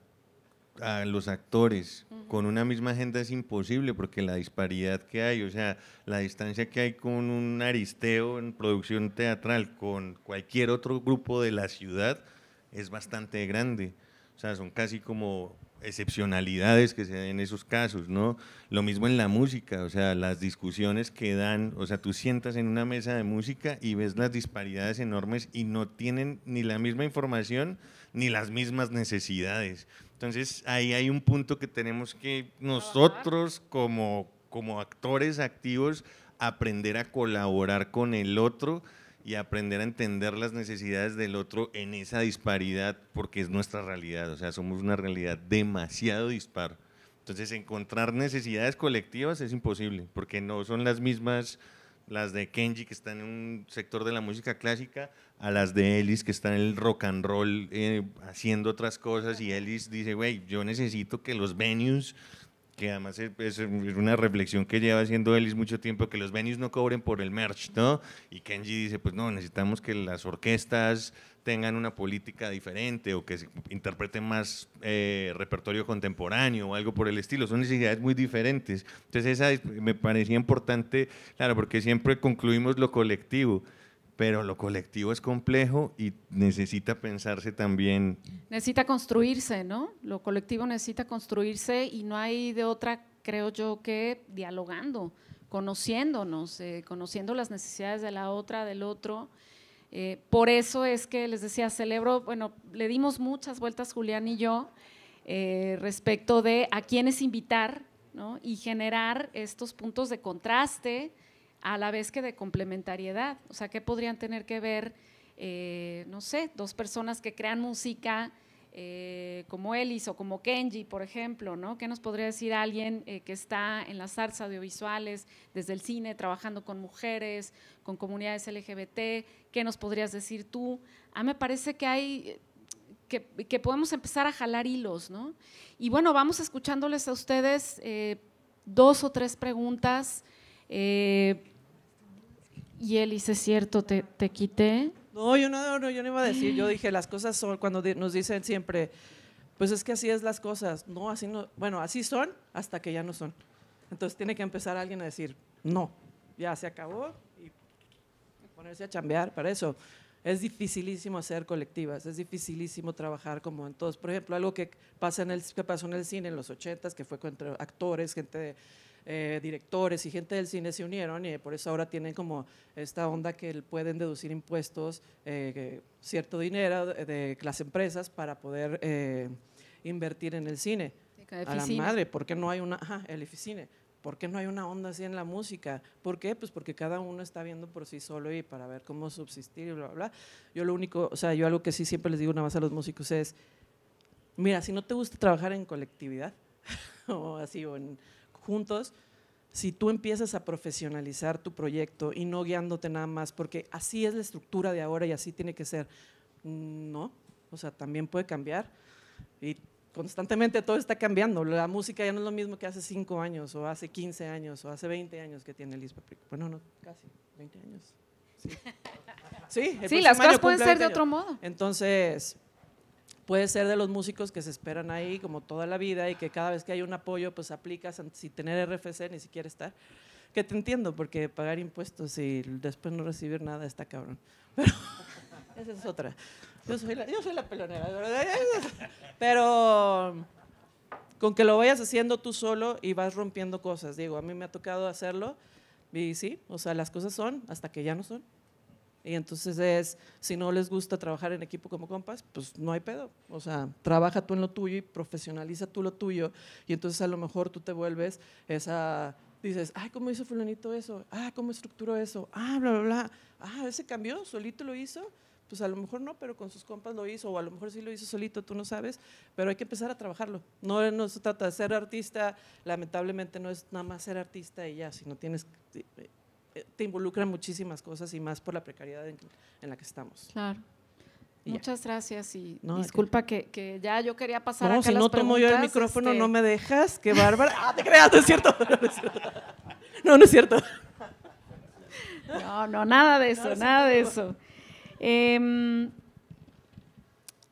[SPEAKER 6] los actores con una misma agenda es imposible porque la disparidad que hay, o sea, la distancia que hay con un aristeo en producción teatral, con cualquier otro grupo de la ciudad, es bastante grande. O sea, son casi como excepcionalidades que se dan en esos casos, ¿no? Lo mismo en la música, o sea, las discusiones que dan, o sea, tú sientas en una mesa de música y ves las disparidades enormes y no tienen ni la misma información ni las mismas necesidades. Entonces, ahí hay un punto que tenemos que nosotros como, como actores activos aprender a colaborar con el otro y aprender a entender las necesidades del otro en esa disparidad, porque es nuestra realidad, o sea, somos una realidad demasiado dispar. Entonces, encontrar necesidades colectivas es imposible, porque no son las mismas las de Kenji, que está en un sector de la música clásica, a las de Ellis, que está en el rock and roll eh, haciendo otras cosas, y Ellis dice, güey, yo necesito que los venues que además es una reflexión que lleva haciendo Ellis mucho tiempo, que los venues no cobren por el merch, ¿no? Y Kenji dice, pues no, necesitamos que las orquestas tengan una política diferente o que se interpreten más eh, repertorio contemporáneo o algo por el estilo. Son necesidades muy diferentes. Entonces esa me parecía importante, claro, porque siempre concluimos lo colectivo pero lo colectivo es complejo y necesita pensarse también.
[SPEAKER 1] Necesita construirse, ¿no? Lo colectivo necesita construirse y no hay de otra, creo yo, que dialogando, conociéndonos, eh, conociendo las necesidades de la otra, del otro. Eh, por eso es que les decía, celebro, bueno, le dimos muchas vueltas Julián y yo eh, respecto de a quiénes invitar ¿no? y generar estos puntos de contraste a la vez que de complementariedad. O sea, ¿qué podrían tener que ver, eh, no sé, dos personas que crean música eh, como Ellis o como Kenji, por ejemplo, ¿no? ¿Qué nos podría decir alguien eh, que está en las artes audiovisuales, desde el cine, trabajando con mujeres, con comunidades LGBT? ¿Qué nos podrías decir tú? A ah, me parece que hay que, podemos empezar a jalar hilos, ¿no? Y bueno, vamos escuchándoles a ustedes dos o tres preguntas eh, y él dice, cierto, te, te quité.
[SPEAKER 2] No, yo no, yo no iba a decir, yo dije, las cosas son cuando nos dicen siempre, pues es que así es las cosas, no, así no, bueno, así son hasta que ya no son. Entonces tiene que empezar alguien a decir, no, ya se acabó y ponerse a chambear para eso. Es dificilísimo hacer colectivas, es dificilísimo trabajar como en todos. Por ejemplo, algo que, pasa en el, que pasó en el cine en los ochentas, que fue contra actores, gente de eh, directores y gente del cine se unieron y por eso ahora tienen como esta onda que pueden deducir impuestos, eh, cierto dinero de las empresas para poder eh, invertir en el cine. A la madre, ¿por qué no hay una, ajá, el cine? ¿Por qué no hay una onda así en la música? ¿Por qué? Pues porque cada uno está viendo por sí solo y para ver cómo subsistir y bla, bla, bla. Yo lo único, o sea, yo algo que sí siempre les digo nada más a los músicos es, mira, si no te gusta trabajar en colectividad, o así, o en juntos si tú empiezas a profesionalizar tu proyecto y no guiándote nada más, porque así es la estructura de ahora y así tiene que ser. Mm, no, o sea, también puede cambiar y constantemente todo está cambiando. La música ya no es lo mismo que hace 5 años o hace 15 años o hace 20 años que tiene Liz Bueno, no, casi 20 años. Sí, sí, las cosas pueden ser de otro modo. Entonces, puede ser de los músicos que se esperan ahí como toda la vida y que cada vez que hay un apoyo, pues aplicas sin tener RFC ni siquiera estar. Que te entiendo, porque pagar impuestos y después no recibir nada está cabrón. Pero esa es otra. Yo soy la, yo soy la pelonera, Pero con que lo vayas haciendo tú solo y vas rompiendo cosas. Digo, a mí me ha tocado hacerlo y sí, o sea, las cosas son hasta que ya no son. Y entonces es, si no les gusta trabajar en equipo como compas, pues no hay pedo. O sea, trabaja tú en lo tuyo y profesionaliza tú lo tuyo. Y entonces a lo mejor tú te vuelves esa, dices, ay, ¿cómo hizo fulanito eso? Ah, ¿cómo estructuró eso? Ah, bla, bla, bla. Ah, ese cambió, solito lo hizo. Pues a lo mejor no, pero con sus compas lo hizo, o a lo mejor sí lo hizo solito, tú no sabes, pero hay que empezar a trabajarlo. No, no se trata de ser artista, lamentablemente no es nada más ser artista y ya, sino tienes te involucran muchísimas cosas y más por la precariedad en, la que estamos. Claro. Muchas gracias y disculpa
[SPEAKER 1] que, ya yo quería pasar no, acá si no tomo yo el micrófono este no me dejas, qué bárbara. Ah, te creas, no es cierto. No, No, es cierto. No, no, nada de eso, nada de eso. Em,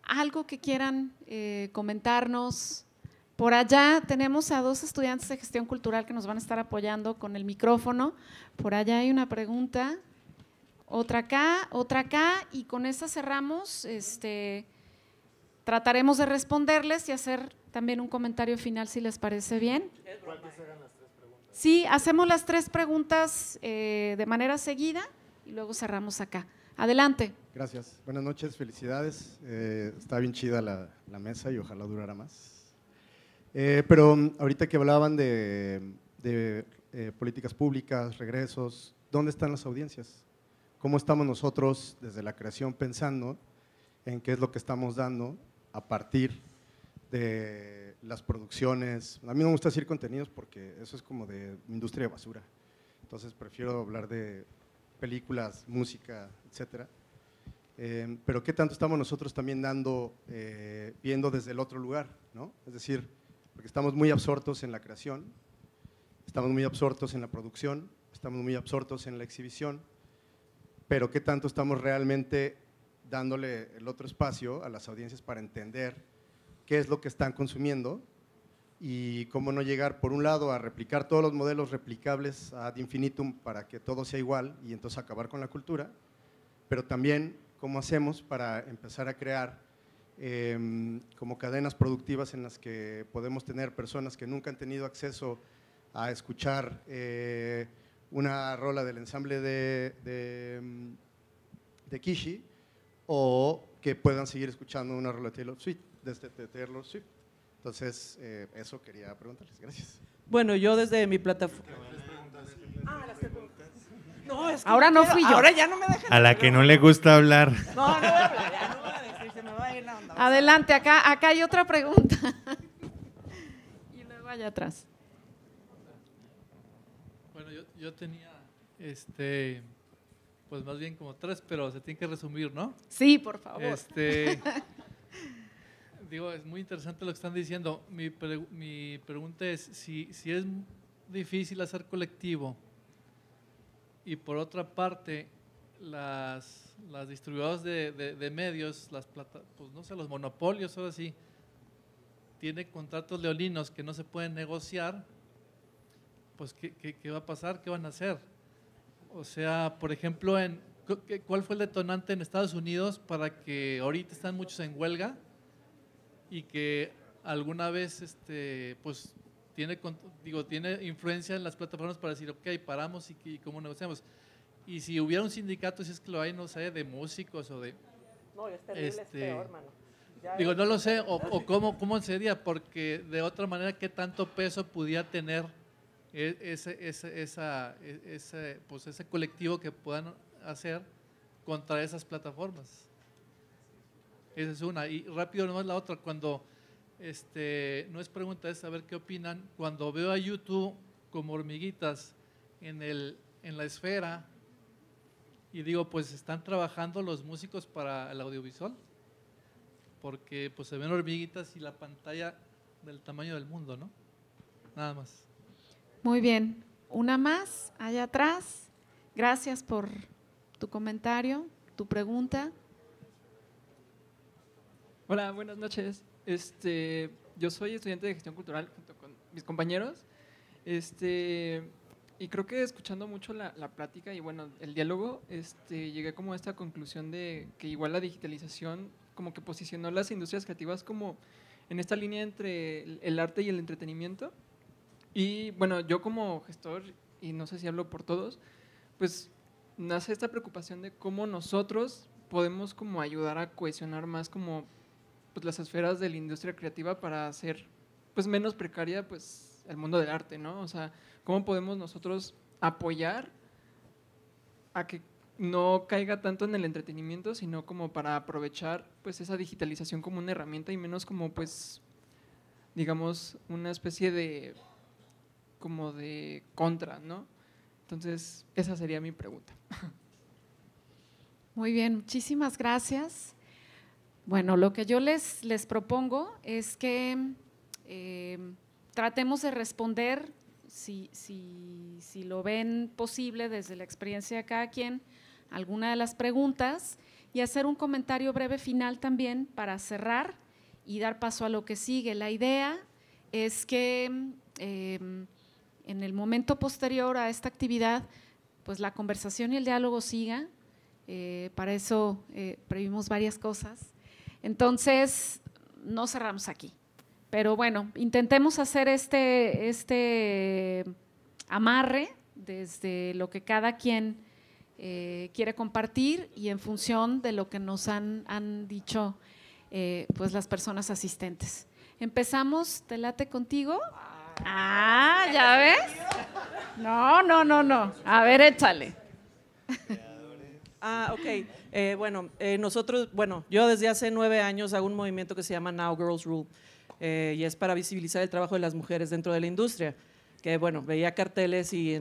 [SPEAKER 1] algo que quieran eh, comentarnos por allá tenemos a dos estudiantes de gestión cultural que nos van a estar apoyando con el micrófono. Por allá hay una pregunta. Otra acá, otra acá, y con esta cerramos. Este, trataremos de responderles y hacer también un comentario final si les parece bien. Sí, hacemos las tres preguntas eh, de manera seguida y luego cerramos acá. Adelante.
[SPEAKER 7] Gracias. Buenas noches, felicidades. Eh, está bien chida la, la mesa y ojalá durara más. Eh, pero mm, ahorita que hablaban de, eh, políticas públicas, regresos, ¿dónde están las audiencias? ¿Cómo estamos nosotros desde la creación pensando en qué es lo que estamos dando a partir de las producciones? A mí no me gusta decir contenidos porque eso es como de industria de basura. Entonces prefiero hablar de películas, música, etcétera. Em, pero qué tanto estamos nosotros también dando, eh, viendo desde el otro lugar, Es decir, porque estamos muy absortos en la creación, estamos muy absortos en la producción, estamos muy absortos en la exhibición, pero qué tanto estamos realmente dándole el otro espacio a las audiencias para entender qué es lo que están consumiendo y cómo no llegar, por un lado, a replicar todos los modelos replicables ad infinitum para que todo sea igual y entonces acabar con la cultura, pero también cómo hacemos para empezar a crear Em, como cadenas productivas en las que podemos tener personas que nunca han tenido acceso a escuchar eh, una rola del ensamble de, mm, de, Kishi o que puedan seguir escuchando una rola de Taylor Swift. de este, Taylor Swift. Entonces, eh, eso quería preguntarles. Gracias.
[SPEAKER 2] Bueno, yo desde mi plataforma... Ah, ahora no, fui yo. Ahora ya no me
[SPEAKER 7] dejan. A la que no le
[SPEAKER 6] gusta hablar.
[SPEAKER 1] No, no no Adelante, acá, acá hay otra pregunta. y luego allá atrás.
[SPEAKER 8] Bueno, yo, yo tenía, este, pues más bien como tres, pero se tiene que resumir, ¿no? Sí, por favor. Este, digo, es muy interesante lo que están diciendo. Mi, mi pregunta es, si, si es difícil hacer colectivo y por otra parte las, las distribuidoras de, medios, las pues no sé, los monopolios, ahora sí, tiene contratos leolinos que no se pueden negociar, pues ¿qué, va a pasar? ¿Qué van a hacer? O sea, por ejemplo, en, ¿cuál fue el detonante en Estados Unidos para que ahorita están muchos en huelga y que alguna vez, este, pues, tiene, digo, tiene influencia en las plataformas para decir, ok, paramos y cómo negociamos? Y si hubiera un sindicato, si es que lo hay, no sé, de músicos o de... No, este, es peor, mano. digo, no lo sé, o, cómo, cómo sería, porque de otra manera, ¿qué tanto peso pudiera tener e, ese, esa, e, pues ese colectivo que puedan hacer contra esas plataformas? Esa es una. Y rápido no es la otra, cuando, este, no es pregunta, es saber qué opinan, cuando veo a YouTube como hormiguitas en, el, en la esfera y digo, pues están trabajando los músicos para el audiovisual, porque pues se ven hormiguitas y la pantalla del tamaño del mundo, ¿no? Nada más.
[SPEAKER 1] Muy bien, una más allá atrás. Gracias por tu comentario, tu pregunta.
[SPEAKER 9] Hola, buenas noches. Este, yo soy estudiante de gestión cultural junto con mis compañeros. Este, y creo que escuchando mucho la, la, plática y bueno, el diálogo, este, llegué como a esta conclusión de que igual la digitalización como que posicionó las industrias creativas como en esta línea entre el, arte y el entretenimiento. Y bueno, yo como gestor, y no sé si hablo por todos, pues nace esta preocupación de cómo nosotros podemos como ayudar a cohesionar más como pues, las esferas de la industria creativa para hacer pues menos precaria pues el mundo del arte, ¿no? O sea, ¿cómo podemos nosotros apoyar a que no caiga tanto en el entretenimiento, sino como para aprovechar pues esa digitalización como una herramienta y menos como pues digamos una especie de como de contra, ¿no? Entonces, esa sería mi pregunta.
[SPEAKER 1] Muy bien, muchísimas gracias. Bueno, lo que yo les, les propongo es que eh, tratemos de responder, si, lo ven posible desde la experiencia de cada quien, alguna de las preguntas y hacer un comentario breve final también para cerrar y dar paso a lo que sigue. La idea es que em, en el momento posterior a esta actividad, pues la conversación y el diálogo siga. Eh, para eso eh, previmos varias cosas. Entonces, no cerramos aquí. Pero bueno, intentemos hacer este, este amarre desde lo que cada quien eh, quiere compartir y en función de lo que nos han, dicho eh, pues las personas asistentes. Empezamos, ¿te late contigo? Ah, ¿ya ves? No, no, no, no. A ver, échale.
[SPEAKER 2] Ah, ok. Eh, bueno, nosotros, bueno, yo desde hace nueve años hago un movimiento que se llama Now Girls Rule eh, y es para visibilizar el trabajo de las mujeres dentro de la industria que bueno, veía carteles y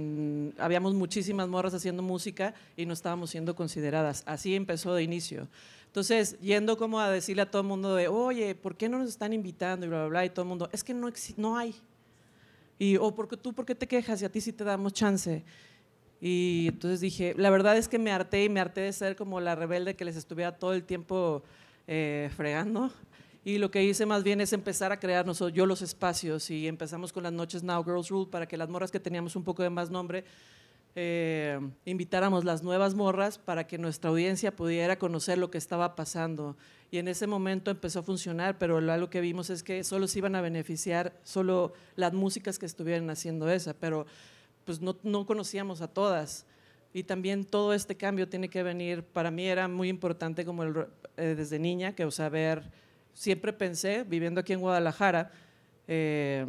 [SPEAKER 2] habíamos muchísimas morras haciendo música y no estábamos siendo consideradas. Así empezó de inicio. Entonces, yendo como a decirle a todo el mundo de, oye, ¿por qué no nos están invitando? Y bla, bla, bla, y todo el mundo, es que no, no hay. Y, o oh, porque tú, ¿por qué te quejas? Y a ti sí te damos chance. Y entonces dije, la verdad es que me harté y me harté de ser como la rebelde que les estuviera todo el tiempo eh, fregando. Y lo que hice más bien es empezar a crear nosotros, yo los espacios y empezamos con las noches Now Girls Rule para que las morras que teníamos un poco de más nombre eh, invitáramos las nuevas morras para que nuestra audiencia pudiera conocer lo que estaba pasando. Y en ese momento empezó a funcionar, pero lo que vimos es que solo se iban a beneficiar solo las músicas que estuvieran haciendo esa, pero pues no, no conocíamos a todas. Y también todo este cambio tiene que venir, para mí era muy importante como eh, desde niña, que o saber siempre pensé, viviendo aquí en Guadalajara, eh,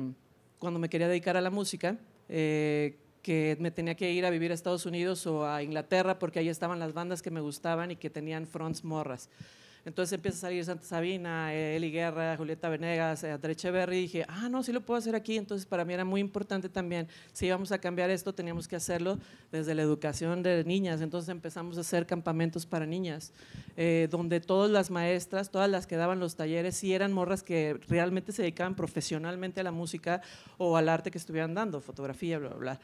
[SPEAKER 2] cuando me quería dedicar a la música, eh, que me tenía que ir a vivir a Estados Unidos o a Inglaterra porque ahí estaban las bandas que me gustaban y que tenían fronts morras. Entonces empieza a salir Santa Sabina, eh, Eli Guerra, Julieta Venegas, eh, André Echeverry. Y dije, ah, no, sí lo puedo hacer aquí. Entonces para mí era muy importante también, si íbamos a cambiar esto, teníamos que hacerlo desde la educación de niñas. Entonces empezamos a hacer campamentos para niñas, eh, donde todas las maestras, todas las que daban los talleres, sí eran morras que realmente se dedicaban profesionalmente a la música o al arte que estuvieran dando, fotografía, bla, bla, bla.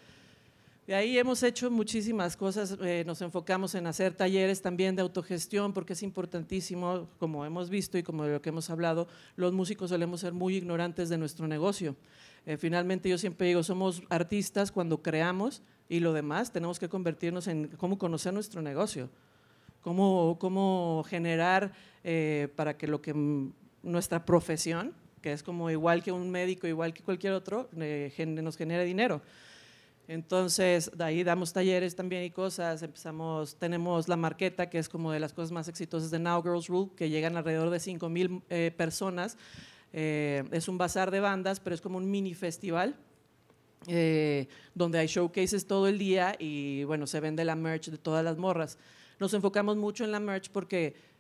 [SPEAKER 2] De ahí hemos hecho muchísimas cosas, eh, nos enfocamos en hacer talleres también de autogestión, porque es importantísimo, como hemos visto y como de lo que hemos hablado, los músicos solemos ser muy ignorantes de nuestro negocio. Eh, finalmente yo siempre digo, somos artistas cuando creamos y lo demás tenemos que convertirnos en cómo conocer nuestro negocio, cómo, cómo generar eh, para que lo que mm, nuestra profesión, que es como igual que un médico, igual que cualquier otro, nos genere dinero. Entonces, de ahí damos talleres también y cosas. Empezamos, tenemos la marqueta, que es como de las cosas más exitosas de Now Girls Rule, que llegan alrededor de 5000 mil eh, personas. Eh, es un bazar de bandas, pero es como un mini festival. Eh, donde hay showcases todo el día y bueno, se vende la merch de todas las morras. Nos enfocamos mucho en la merch porque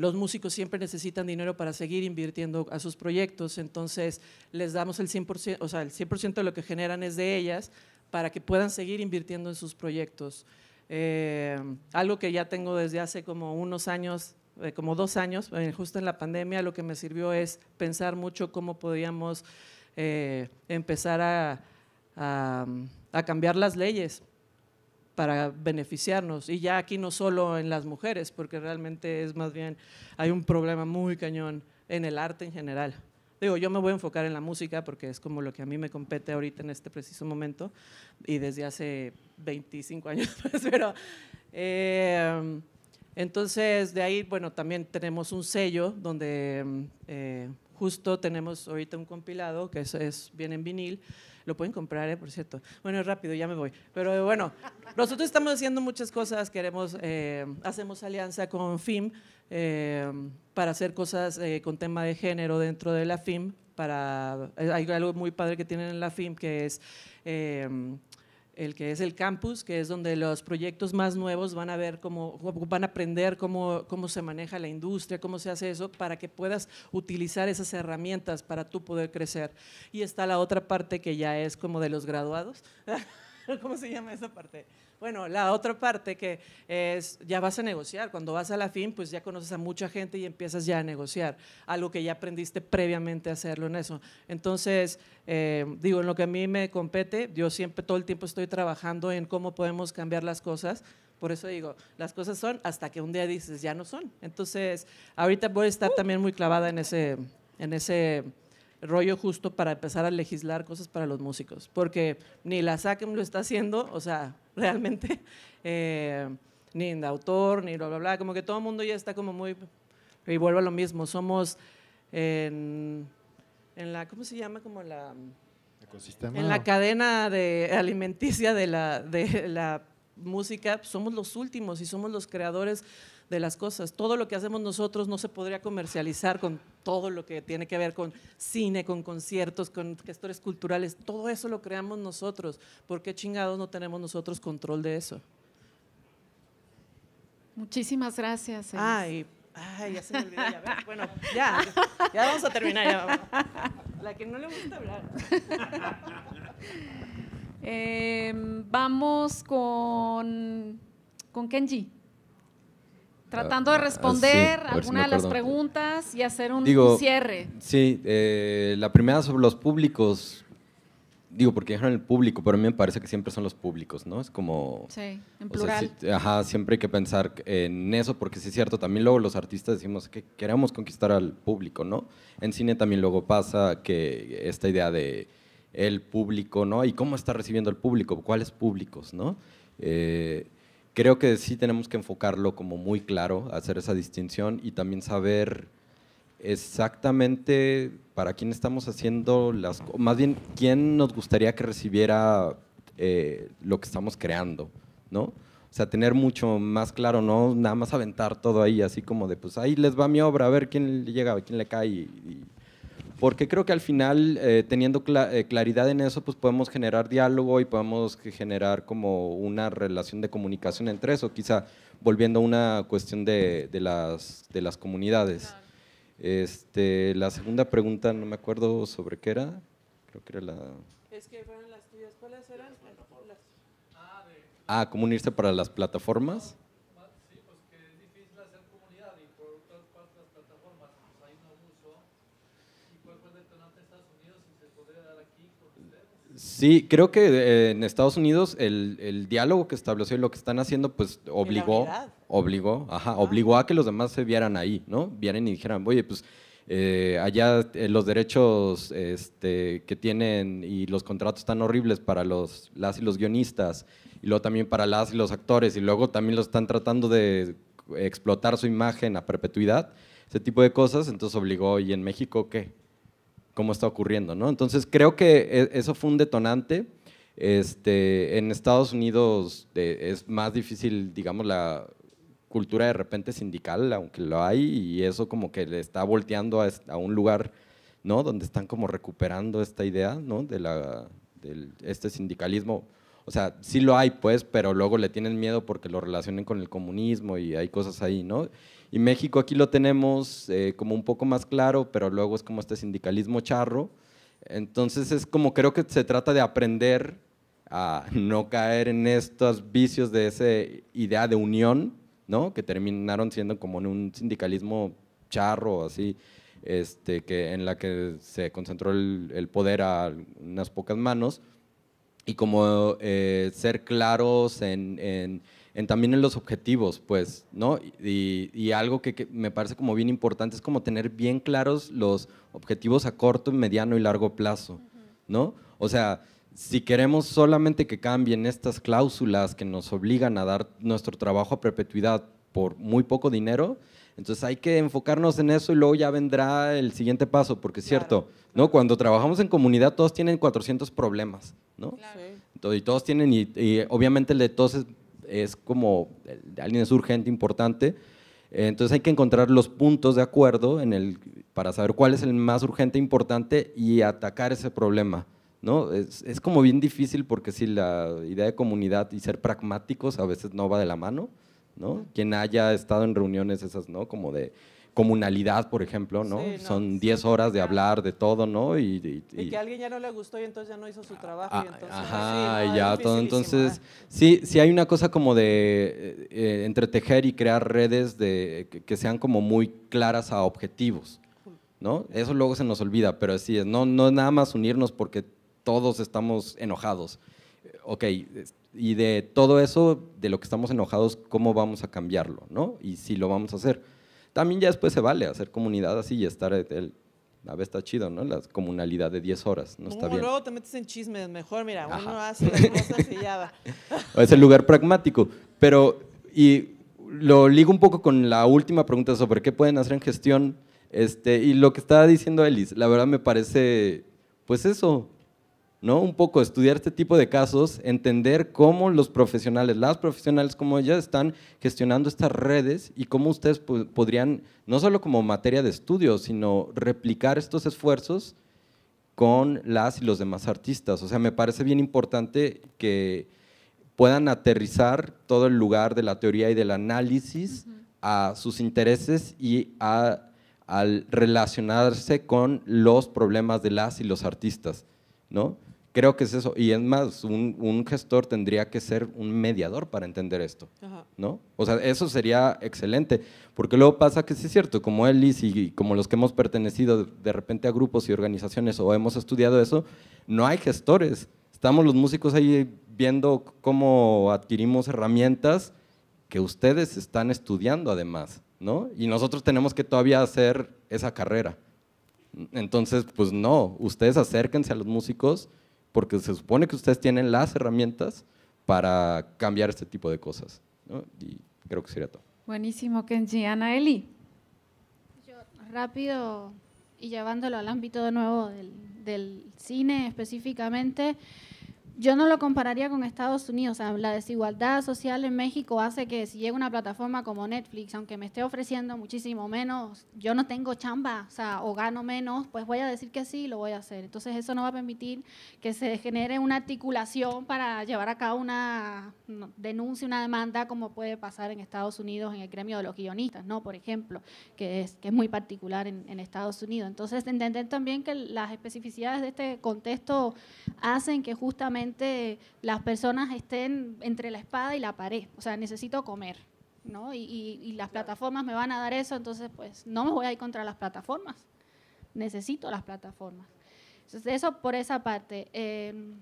[SPEAKER 2] los músicos siempre necesitan dinero para seguir invirtiendo a sus proyectos, entonces les damos el 100%, o sea, el 100% de lo que generan es de ellas para que puedan seguir invirtiendo en sus proyectos. Eh, algo que ya tengo desde hace como unos años, eh, como dos años, eh, justo en la pandemia, lo que me sirvió es pensar mucho cómo podíamos empezar a, a cambiar las leyes para beneficiarnos. Y ya aquí no solo en las mujeres, porque realmente es más bien, hay un problema muy cañón en el arte en general. Digo, yo me voy a enfocar en la música porque es como lo que a mí me compete ahorita en este preciso momento y desde hace 25 años, pues, pero... Em, entonces, de ahí, bueno, también tenemos un sello donde em, eh, Justo tenemos ahorita un compilado que es, es viene en vinil. Lo pueden comprar, eh, por cierto. Bueno, rápido, ya me voy. Pero bueno, nosotros estamos haciendo muchas cosas. Queremos, eh, hacemos alianza con FIM eh, para hacer cosas con tema de género dentro de la FIM. Para, hay algo muy padre que tienen en la FIM que es el que es el campus, que es donde los proyectos más nuevos van a ver cómo, van a aprender cómo, cómo se maneja la industria, cómo se hace eso, para que puedas utilizar esas herramientas para tú poder crecer. Y está la otra parte que ya es como de los graduados. ¿Cómo se llama esa parte? Bueno, la otra parte que es, ya vas a negociar, cuando vas a la fin, pues ya conoces a mucha gente y empiezas ya a negociar, algo que ya aprendiste previamente a hacerlo en eso. Entonces, eh, digo, en lo que a mí me compete, yo siempre todo el tiempo estoy trabajando en cómo podemos cambiar las cosas. Por eso digo, las cosas son hasta que un día dices, ya no son. Entonces, ahorita voy a estar uh. también muy clavada en ese, en ese rollo justo para empezar a legislar cosas para los músicos, porque ni la SACEM lo está haciendo, o sea, realmente, eh, ni en autor, ni bla, bla, bla, como que todo el mundo ya está como muy, y vuelvo a lo mismo, somos en, la, ¿cómo se llama? Como la... Ecosistema. En la ah. cadena alimenticia de la, de la música, somos los últimos y somos los creadores de las cosas. Todo lo que hacemos nosotros no se podría comercializar con todo lo que tiene que ver con cine, con conciertos, con gestores culturales. Todo eso lo creamos nosotros. ¿Por qué chingados no tenemos nosotros control de eso? Muchísimas gracias. Ay, ay, ya se me olvidó. Ya, bueno, ya, ya vamos a terminar. Ya La que no le gusta hablar.
[SPEAKER 1] Em, vamos con Kenji. Tratando ah, de ah, responder alguna de las preguntas y hacer un cierre.
[SPEAKER 3] Sí, eh, la primera sobre los públicos. Digo, porque dijeron el público, pero a mí me parece que siempre son los públicos, ¿no? Es como...
[SPEAKER 1] Sí, en plural.
[SPEAKER 3] ajá, siempre hay que pensar en eso, porque sí es cierto, también luego los artistas decimos que queremos conquistar al público, ¿no? En cine también luego pasa que esta idea de el público, ¿no? Y cómo está recibiendo el público, cuáles públicos, ¿no? Eh, creo que sí tenemos que enfocarlo como muy claro, hacer esa distinción y también saber exactamente para quién estamos haciendo las cosas, más bien quién nos gustaría que recibiera eh, lo que estamos creando, ¿no? O sea, tener mucho más claro, no nada más aventar todo ahí, así como de, pues ahí les va mi obra, a ver quién le llega, a quién le cae y porque creo que al final, eh, teniendo eh, claridad en eso, pues podemos generar diálogo y podemos generar como una relación de comunicación entre eso, quizá volviendo a una cuestión de, las, comunidades. Este, la segunda pregunta, no me acuerdo sobre qué era, creo que era la...
[SPEAKER 2] Es que fueron las tuyas, ¿cuáles eran? Las... Ah,
[SPEAKER 3] ah, ¿cómo unirse para las plataformas? Sí, creo que eh, en Estados Unidos el, diálogo que estableció y lo que están haciendo, pues obligó, obligó, ajá, ah. obligó a que los demás se vieran ahí, ¿no? Vieran y dijeran, oye, pues eh, allá eh, los derechos este, que tienen y los contratos tan horribles para los, las y los guionistas, y luego también para las y los actores, y luego también los están tratando de explotar su imagen a perpetuidad, ese tipo de cosas, entonces obligó, ¿y en México qué? cómo está ocurriendo, ¿no? Entonces creo que e, eso fue un detonante. Este, en Estados Unidos es más difícil, digamos, la cultura de repente sindical, aunque lo hay, y eso como que le está volteando a, un lugar, ¿no? Donde están como recuperando esta idea, ¿no? De, la, de este sindicalismo. O sea, sí lo hay, pues, pero luego le tienen miedo porque lo relacionen con el comunismo y hay cosas ahí, ¿no? Y México aquí lo tenemos eh, como un poco más claro, pero luego es como este sindicalismo charro. Entonces es como creo que se trata de aprender a no caer en estos vicios de esa idea de unión, ¿no? que terminaron siendo como en un sindicalismo charro, así, este, que, en la que se concentró el, poder a unas pocas manos, y como eh, ser claros en también en los objetivos, pues, ¿no? Y, algo que, me parece como bien importante es como tener bien claros los objetivos a corto, mediano y largo plazo, ¿no? O sea, si queremos solamente que cambien estas cláusulas que nos obligan a dar nuestro trabajo a perpetuidad por muy poco dinero, entonces hay que enfocarnos en eso y luego ya vendrá el siguiente paso, porque es cierto, ¿no? Cuando trabajamos en comunidad todos tienen 400 problemas, ¿no? Claro. y todos tienen, y, y, obviamente el de todos es es como eh, alguien es urgente, importante. Eh, entonces hay que encontrar los puntos de acuerdo en el, para saber cuál es el más urgente, importante y atacar ese problema. ¿no? Es, es como bien difícil porque si la idea de comunidad y ser pragmáticos a veces no va de la mano. ¿no? Quien haya estado en reuniones esas, ¿no? Como de comunalidad, por ejemplo, ¿no? Son 10 horas de hablar de todo, ¿no? Y, que
[SPEAKER 2] alguien ya no le gustó y entonces ya no hizo su trabajo. Ah, entonces, ajá, sí, ya todo. Entonces,
[SPEAKER 3] ¿eh? sí, sí hay una cosa como de eh, eh, entretejer y crear redes de, que, sean como muy claras a objetivos, ¿no? Eso luego se nos olvida, pero así no, no es nada más unirnos porque todos estamos enojados. Ok, y de todo eso, de lo que estamos enojados, ¿cómo vamos a cambiarlo, no? Y si lo vamos a hacer también ya después se vale hacer comunidad así y estar eh, el, a veces está chido, ¿no? La comunalidad de 10 horas, no está uh, bien. Luego
[SPEAKER 2] te metes en chismes, mejor, mira, uno hace
[SPEAKER 3] es el lugar pragmático, pero, y lo ligo un poco con la última pregunta sobre qué pueden hacer en gestión, este, y lo que estaba diciendo Elis, la verdad me parece, pues eso, un poco estudiar este tipo de casos, entender cómo los profesionales, las profesionales como ellas están gestionando estas redes y cómo ustedes podrían, no solo como materia de estudio, sino replicar estos esfuerzos con las y los demás artistas. O sea, me parece bien importante que puedan aterrizar todo el lugar de la teoría y del análisis a sus intereses y al relacionarse con los problemas de las y los artistas, ¿no? Creo que es eso. Y es más, un, un, gestor tendría que ser un mediador para entender esto, ¿no? O sea, eso sería excelente, porque luego pasa que sí es cierto, como él y, y como los que hemos pertenecido de repente a grupos y organizaciones o hemos estudiado eso, no hay gestores. Estamos los músicos ahí viendo cómo adquirimos herramientas que ustedes están estudiando además, ¿no? Y nosotros tenemos que todavía hacer esa carrera. Entonces, pues no, ustedes acérquense a los músicos, porque se supone que ustedes tienen las herramientas para cambiar este tipo de cosas. Y creo que sería todo.
[SPEAKER 1] Buenísimo, Kenji. Ana Eli.
[SPEAKER 4] Yo rápido y llevándolo al ámbito de nuevo del, del cine específicamente. Yo no lo compararía con Estados Unidos. la desigualdad social en México hace que si llega una plataforma como Netflix, aunque me esté ofreciendo muchísimo menos, yo no tengo chamba, o sea, o gano menos, pues voy a decir que sí y lo voy a hacer. Entonces eso no va a permitir que se genere una articulación para llevar a cabo una denuncia, una demanda, como puede pasar en Estados Unidos en el gremio de los guionistas, ¿no? Por ejemplo, que es, que es muy particular en, en Estados Unidos. Entonces entender también que las especificidades de este contexto hacen que justamente las personas estén entre la espada y la pared, o sea, necesito comer, ¿no? Y, las plataformas me van a dar eso, entonces pues no me voy a ir contra las plataformas, necesito las plataformas. Entonces, eso por esa parte. Em,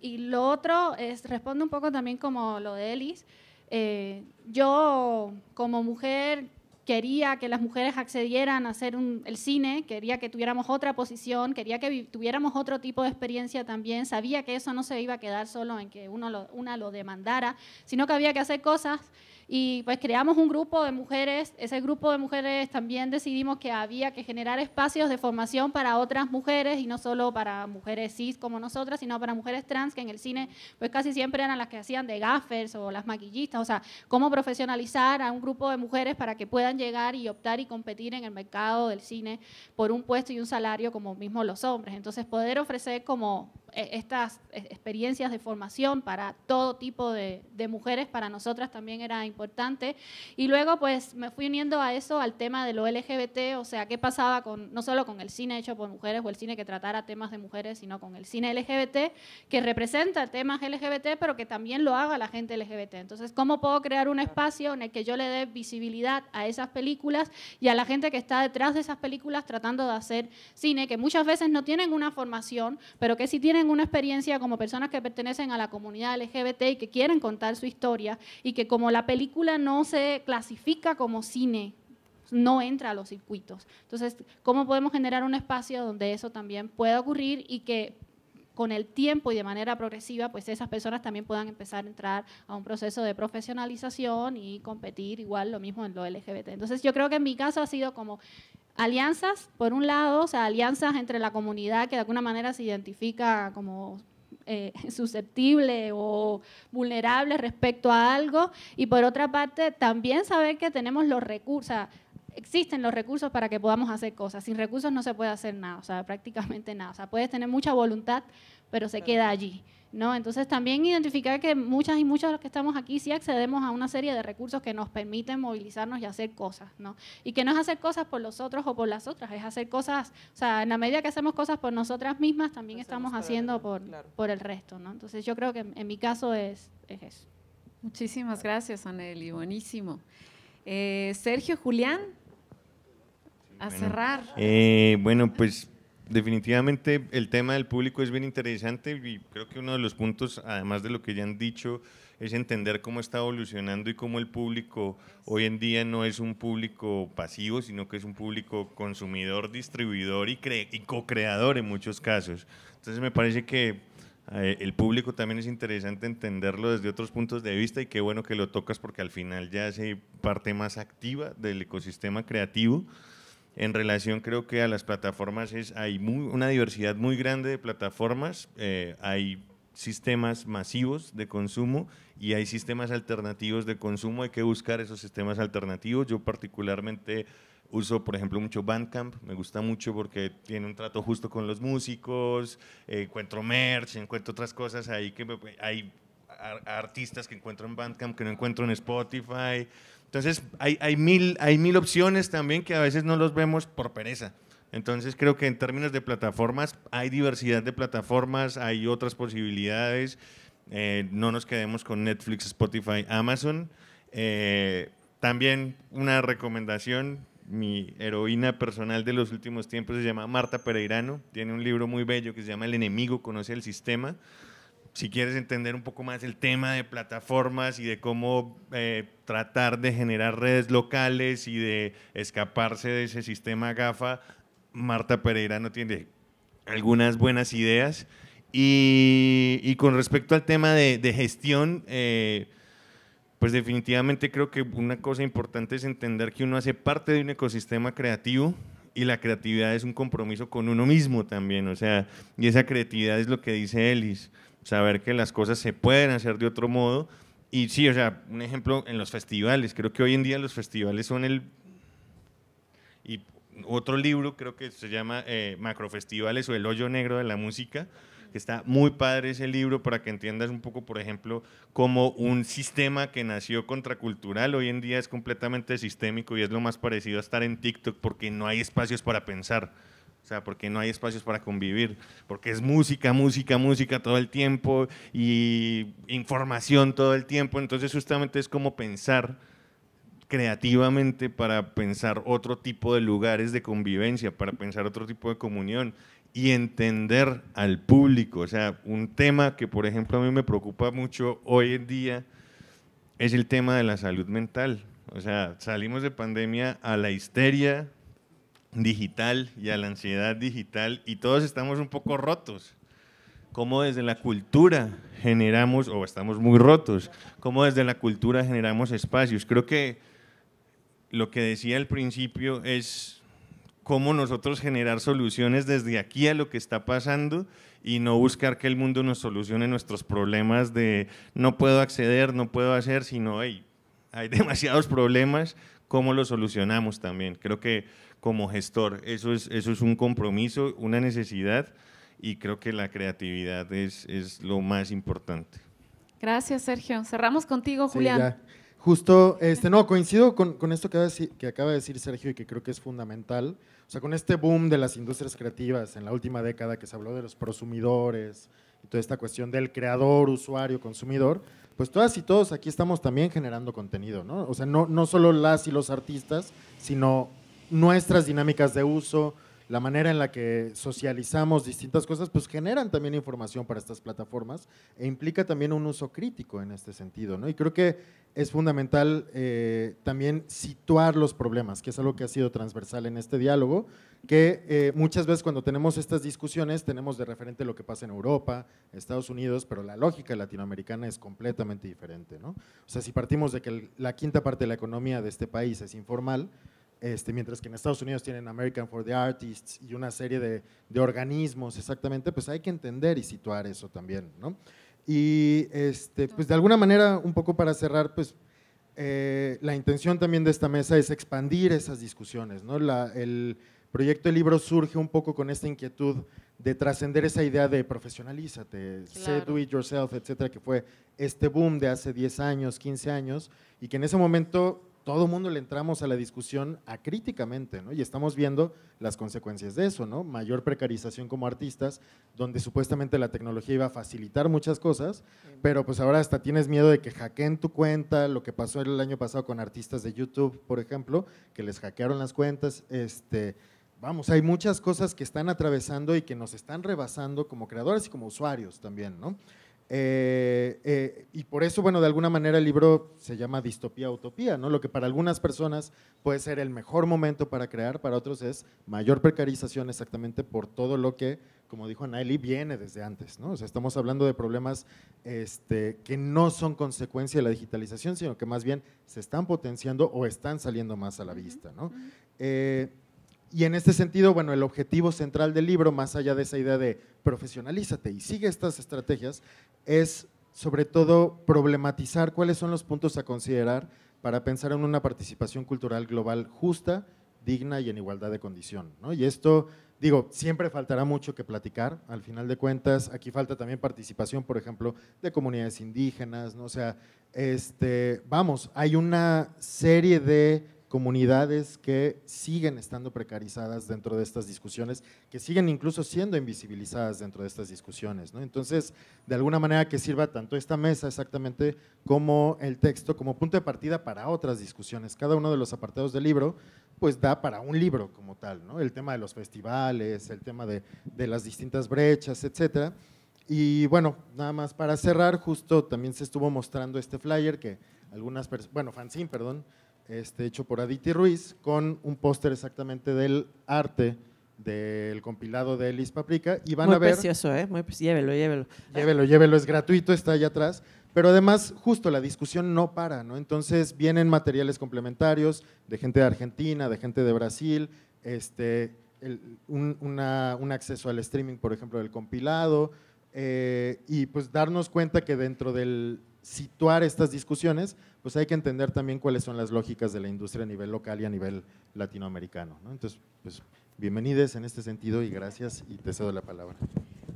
[SPEAKER 4] y lo otro es, responde un poco también como lo de Elis. Eh, yo como mujer quería que las mujeres accedieran a hacer el cine, quería que tuviéramos otra posición, quería que tuviéramos otro tipo de experiencia también, sabía que eso no se iba a quedar solo en que uno una lo demandara, sino que había que hacer cosas y pues creamos un grupo de mujeres, ese grupo de mujeres también decidimos que había que generar espacios de formación para otras mujeres y no solo para mujeres cis como nosotras, sino para mujeres trans que en el cine pues casi siempre eran las que hacían de gaffers o las maquillistas, o sea, cómo profesionalizar a un grupo de mujeres para que puedan llegar y optar y competir en el mercado del cine por un puesto y un salario como mismo los hombres. Entonces poder ofrecer como e-, estas e-, experiencias de formación para todo tipo de, mujeres, para nosotras también era importante. Y luego pues me fui uniendo a eso, al tema de lo LGBT, o sea, qué pasaba con, no solo con el cine hecho por mujeres o el cine que tratara temas de mujeres, sino con el cine LGBT, que representa temas LGBT, pero que también lo haga la gente LGBT. Entonces, ¿cómo puedo crear un espacio en el que yo le dé visibilidad a esas películas y a la gente que está detrás de esas películas tratando de hacer cine, que muchas veces no tienen una formación, pero que sí tienen una experiencia como personas que pertenecen a la comunidad LGBT y que quieren contar su historia y que como la película no se clasifica como cine, no entra a los circuitos. Entonces, ¿cómo podemos generar un espacio donde eso también pueda ocurrir y que con el tiempo y de manera progresiva, pues esas personas también puedan empezar a entrar a un proceso de profesionalización y competir igual lo mismo en lo LGBT. Entonces yo creo que en mi caso ha sido como alianzas, por un lado, o sea, alianzas entre la comunidad que de alguna manera se identifica como eh, susceptible o vulnerable respecto a algo y por otra parte también saber que tenemos los recursos, existen los recursos para que podamos hacer cosas. Sin recursos no se puede hacer nada, o sea, prácticamente nada. O sea, puedes tener mucha voluntad, pero se queda allí. ¿no? Entonces también identificar que muchas y muchos de los que estamos aquí sí accedemos a una serie de recursos que nos permiten movilizarnos y hacer cosas, ¿no? Y que no es hacer cosas por los otros o por las otras, es hacer cosas, o sea, en la medida que hacemos cosas por nosotras mismas, también estamos haciendo
[SPEAKER 1] por, por el resto, ¿no? Entonces yo creo que en, mi caso es, es, eso. Muchísimas gracias, Aneli, buenísimo. Eh, Sergio, Julián, a bueno, cerrar.
[SPEAKER 6] Eh, bueno, pues definitivamente el tema del público es bien interesante y creo que uno de los puntos, además de lo que ya han dicho, es entender cómo está evolucionando y cómo el público hoy en día no es un público pasivo, sino que es un público consumidor, distribuidor y, y co-creador en muchos casos. Entonces me parece que eh, el público también es interesante entenderlo desde otros puntos de vista y qué bueno que lo tocas porque al final ya hace parte más activa del ecosistema creativo en relación creo que a las plataformas es, hay una diversidad muy grande de plataformas, eh, hay sistemas masivos de consumo y hay sistemas alternativos de consumo, hay que buscar esos sistemas alternativos. Yo particularmente uso, por ejemplo, mucho Bandcamp, me gusta mucho porque tiene un trato justo con los músicos, eh, encuentro merch, encuentro otras cosas ahí que hay artistas que encuentro en Bandcamp que no encuentro en Spotify. Entonces, hay, hay, mil, opciones también que a veces no los vemos por pereza. Entonces, creo que en términos de plataformas, hay diversidad de plataformas, hay otras posibilidades. Eh, no nos quedemos con Netflix, Spotify, Amazon. Eh, también una recomendación, mi heroína personal de los últimos tiempos se llama Marta Pereirano, tiene un libro muy bello que se llama El enemigo conoce el sistema, si quieres entender un poco más el tema de plataformas y de cómo eh, tratar de generar redes locales y de escaparse de ese sistema GAFA, Marta Pereira no tiene algunas buenas ideas. Y, con respecto al tema de, gestión, eh, pues definitivamente creo que una cosa importante es entender que uno hace parte de un ecosistema creativo y la creatividad es un compromiso con uno mismo también, o sea, y esa creatividad es lo que dice Ellis saber que las cosas se pueden hacer de otro modo. Y sí, o sea, un ejemplo en los festivales, creo que hoy en día los festivales son el... Y otro libro creo que se llama eh, Macrofestivales o El hoyo negro de la música, que está muy padre ese libro para que entiendas un poco, por ejemplo, cómo un sistema que nació contracultural hoy en día es completamente sistémico y es lo más parecido a estar en TikTok porque no hay espacios para pensar. O sea, porque no hay espacios para convivir, porque es música, música, música todo el tiempo y información todo el tiempo. Entonces justamente es como pensar creativamente para pensar otro tipo de lugares de convivencia, para pensar otro tipo de comunión y entender al público. O sea, un tema que por ejemplo a mí me preocupa mucho hoy en día es el tema de la salud mental. O sea, salimos de pandemia a la histeria digital y a la ansiedad digital y todos estamos un poco rotos. Cómo desde la cultura generamos, o estamos muy rotos, cómo desde la cultura generamos espacios. Creo que lo que decía al principio es cómo nosotros generar soluciones desde aquí a lo que está pasando y no buscar que el mundo nos solucione nuestros problemas de no puedo acceder, no puedo hacer, sino hay demasiados problemas, cómo los solucionamos también. Creo que como gestor. Eso es, eso es un compromiso, una necesidad y creo que la creatividad es, es lo más importante.
[SPEAKER 1] Gracias, Sergio. Cerramos contigo, Julián.
[SPEAKER 5] Justo, este, no, coincido con, con esto que, que acaba de decir Sergio y que creo que es fundamental. O sea, con este boom de las industrias creativas en la última década que se habló de los prosumidores y toda esta cuestión del creador, usuario, consumidor, pues todas y todos aquí estamos también generando contenido, ¿no? O sea, no, no solo las y los artistas, sino nuestras dinámicas de uso, la manera en la que socializamos distintas cosas, pues generan también información para estas plataformas e implica también un uso crítico en este sentido. ¿no? Y creo que es fundamental eh, también situar los problemas, que es algo que ha sido transversal en este diálogo, que eh, muchas veces cuando tenemos estas discusiones tenemos de referente lo que pasa en Europa, Estados Unidos, pero la lógica latinoamericana es completamente diferente. ¿no? O sea, si partimos de que la quinta parte de la economía de este país es informal, este, mientras que en Estados Unidos tienen American for the Artists y una serie de, organismos, exactamente, pues hay que entender y situar eso también, Y este, pues de alguna manera, un poco para cerrar, pues eh, la intención también de esta mesa es expandir esas discusiones, ¿no? La, el proyecto El Libro surge un poco con esta inquietud de trascender esa idea de profesionalízate, do it yourself, etcétera, que fue este boom de hace 10 años, 15 años, y que en ese momento todo el mundo le entramos a la discusión acríticamente, ¿no? Y estamos viendo las consecuencias de eso, ¿no? Mayor precarización como artistas, donde supuestamente la tecnología iba a facilitar muchas cosas, em. pero pues ahora hasta tienes miedo de que hackeen tu cuenta, lo que pasó el año pasado con artistas de YouTube, por ejemplo, que les hackearon las cuentas, este, vamos, hay muchas cosas que están atravesando y que nos están rebasando como creadores y como usuarios también, ¿no? Eh, eh, y por eso, bueno, de alguna manera el libro se llama Distopía Utopía, ¿no? Lo que para algunas personas puede ser el mejor momento para crear, para otros es mayor precarización exactamente por todo lo que, como dijo Anaeli, viene desde antes, ¿no? O sea, estamos hablando de problemas este, que no son consecuencia de la digitalización, sino que más bien se están potenciando o están saliendo más a la vista, ¿no? Y en este sentido, bueno, el objetivo central del libro, más allá de esa idea de profesionalízate y sigue estas estrategias, es sobre todo problematizar cuáles son los puntos a considerar para pensar en una participación cultural global justa, digna y en igualdad de condición. ¿no? Y esto, digo, siempre faltará mucho que platicar, al final de cuentas, aquí falta también participación, por ejemplo, de comunidades indígenas, ¿no? o sea, este, vamos, hay una serie de comunidades que siguen estando precarizadas dentro de estas discusiones, que siguen incluso siendo invisibilizadas dentro de estas discusiones. Entonces, de alguna manera que sirva tanto esta mesa exactamente como el texto como punto de partida para otras discusiones. Cada uno de los apartados del libro pues da para un libro como tal, el tema de los festivales, el tema de, las distintas brechas, etcétera. Y bueno, nada más para cerrar, justo también se estuvo mostrando este flyer que algunas personas, bueno, fanzine, perdón, este, hecho por Aditi Ruiz, con un póster exactamente del arte del compilado de Elis Paprika y van a ver... Precioso, ¿eh? Muy precioso, llévelo, llévelo. Llévelo, llévelo, es gratuito, está allá atrás. Pero además, justo, la discusión no para, ¿no? Entonces vienen materiales complementarios de gente de Argentina, de gente de Brasil, este, un, acceso al streaming, por ejemplo, del compilado, eh, y pues darnos cuenta que dentro del situar estas discusiones, pues hay que entender también cuáles son las lógicas de la industria a nivel local y a nivel latinoamericano. Entonces, pues bienvenides en este sentido y gracias y te cedo la palabra.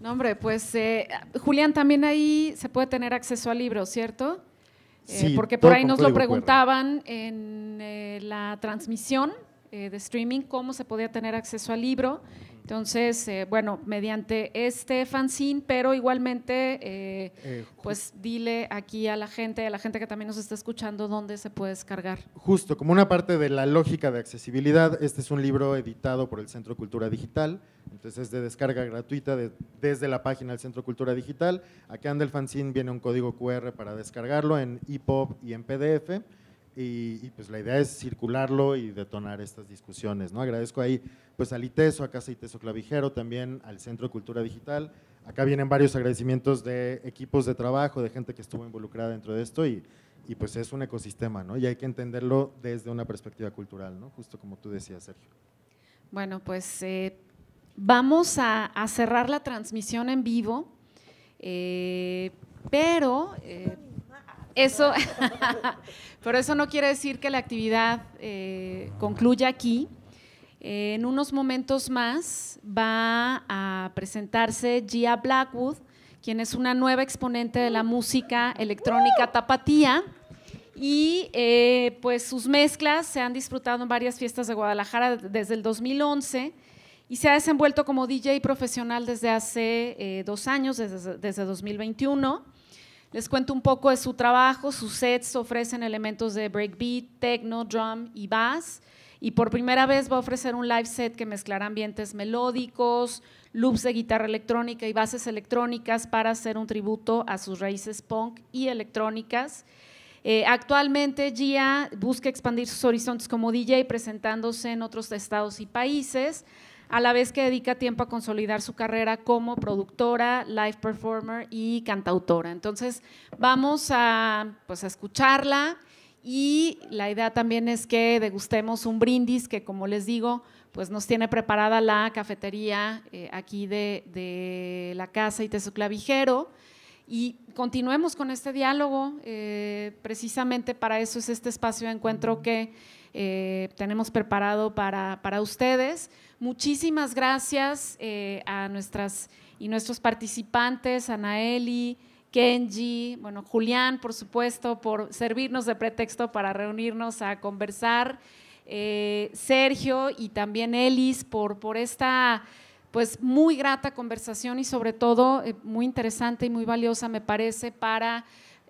[SPEAKER 1] No, hombre, pues eh, Julián, también ahí se puede tener acceso al libro ¿cierto? Eh, porque por ahí nos lo preguntaban en eh, la transmisión de streaming, cómo se podía tener acceso al libro. Entonces, eh, bueno, mediante este fanzine, pero igualmente, eh, eh, pues dile aquí a la gente, a la gente que también nos está escuchando, dónde se puede descargar.
[SPEAKER 5] Justo, como una parte de la lógica de accesibilidad, este es un libro editado por el Centro Cultura Digital, entonces es de descarga gratuita desde la página del Centro Cultura Digital. Aquí anda el fanzine, viene un código QR para descargarlo en EPUB y en PDF y, pues la idea es circularlo y detonar estas discusiones. ¿no? Agradezco ahí pues al ITESO, a Casa ITESO Clavijero, también al Centro de Cultura Digital. Acá vienen varios agradecimientos de equipos de trabajo, de gente que estuvo involucrada dentro de esto y, pues es un ecosistema ¿no? y hay que entenderlo desde una perspectiva cultural, ¿no? justo como tú decías, Sergio.
[SPEAKER 1] Bueno, pues eh, vamos a, cerrar la transmisión en vivo, eh, pero… Eh, eso, pero eso no quiere decir que la actividad eh, concluya aquí. en unos momentos más va a presentarse Gia Blackwood, quien es una nueva exponente de la música electrónica tapatía. Y eh, pues sus mezclas se han disfrutado en varias fiestas de Guadalajara desde el 2011 y se ha desenvuelto como DJ profesional desde hace eh, dos años, desde, desde 2021. Les cuento un poco de su trabajo. Sus sets ofrecen elementos de breakbeat, techno, drum y bass. Y por primera vez va a ofrecer un live set que mezclará ambientes melódicos, loops de guitarra electrónica y bases electrónicas para hacer un tributo a sus raíces punk y electrónicas. Eh, actualmente Gia busca expandir sus horizontes como DJ presentándose en otros estados y países a la vez que dedica tiempo a consolidar su carrera como productora, live performer y cantautora. Entonces, vamos a, pues, escucharla y la idea también es que degustemos un brindis que, como les digo, pues nos tiene preparada la cafetería eh, aquí de, la casa y Clavijero Y continuemos con este diálogo, eh, precisamente para eso es este espacio de encuentro que eh, tenemos preparado para ustedes. Muchísimas gracias eh, a nuestras y nuestros participantes, Anaeli, Kenji, bueno, Julián, por supuesto, por servirnos de pretexto para reunirnos a conversar, eh, Sergio y también Elis por, por esta pues muy grata conversación y sobre todo eh, muy interesante y muy valiosa me parece para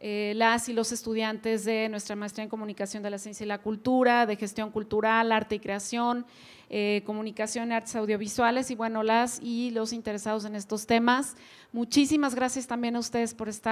[SPEAKER 1] eh, las y los estudiantes de nuestra maestría en comunicación de la ciencia y la cultura, de gestión cultural, arte y creación, eh, comunicación y artes audiovisuales y bueno, las y los interesados en estos temas. Muchísimas gracias también a ustedes por estar.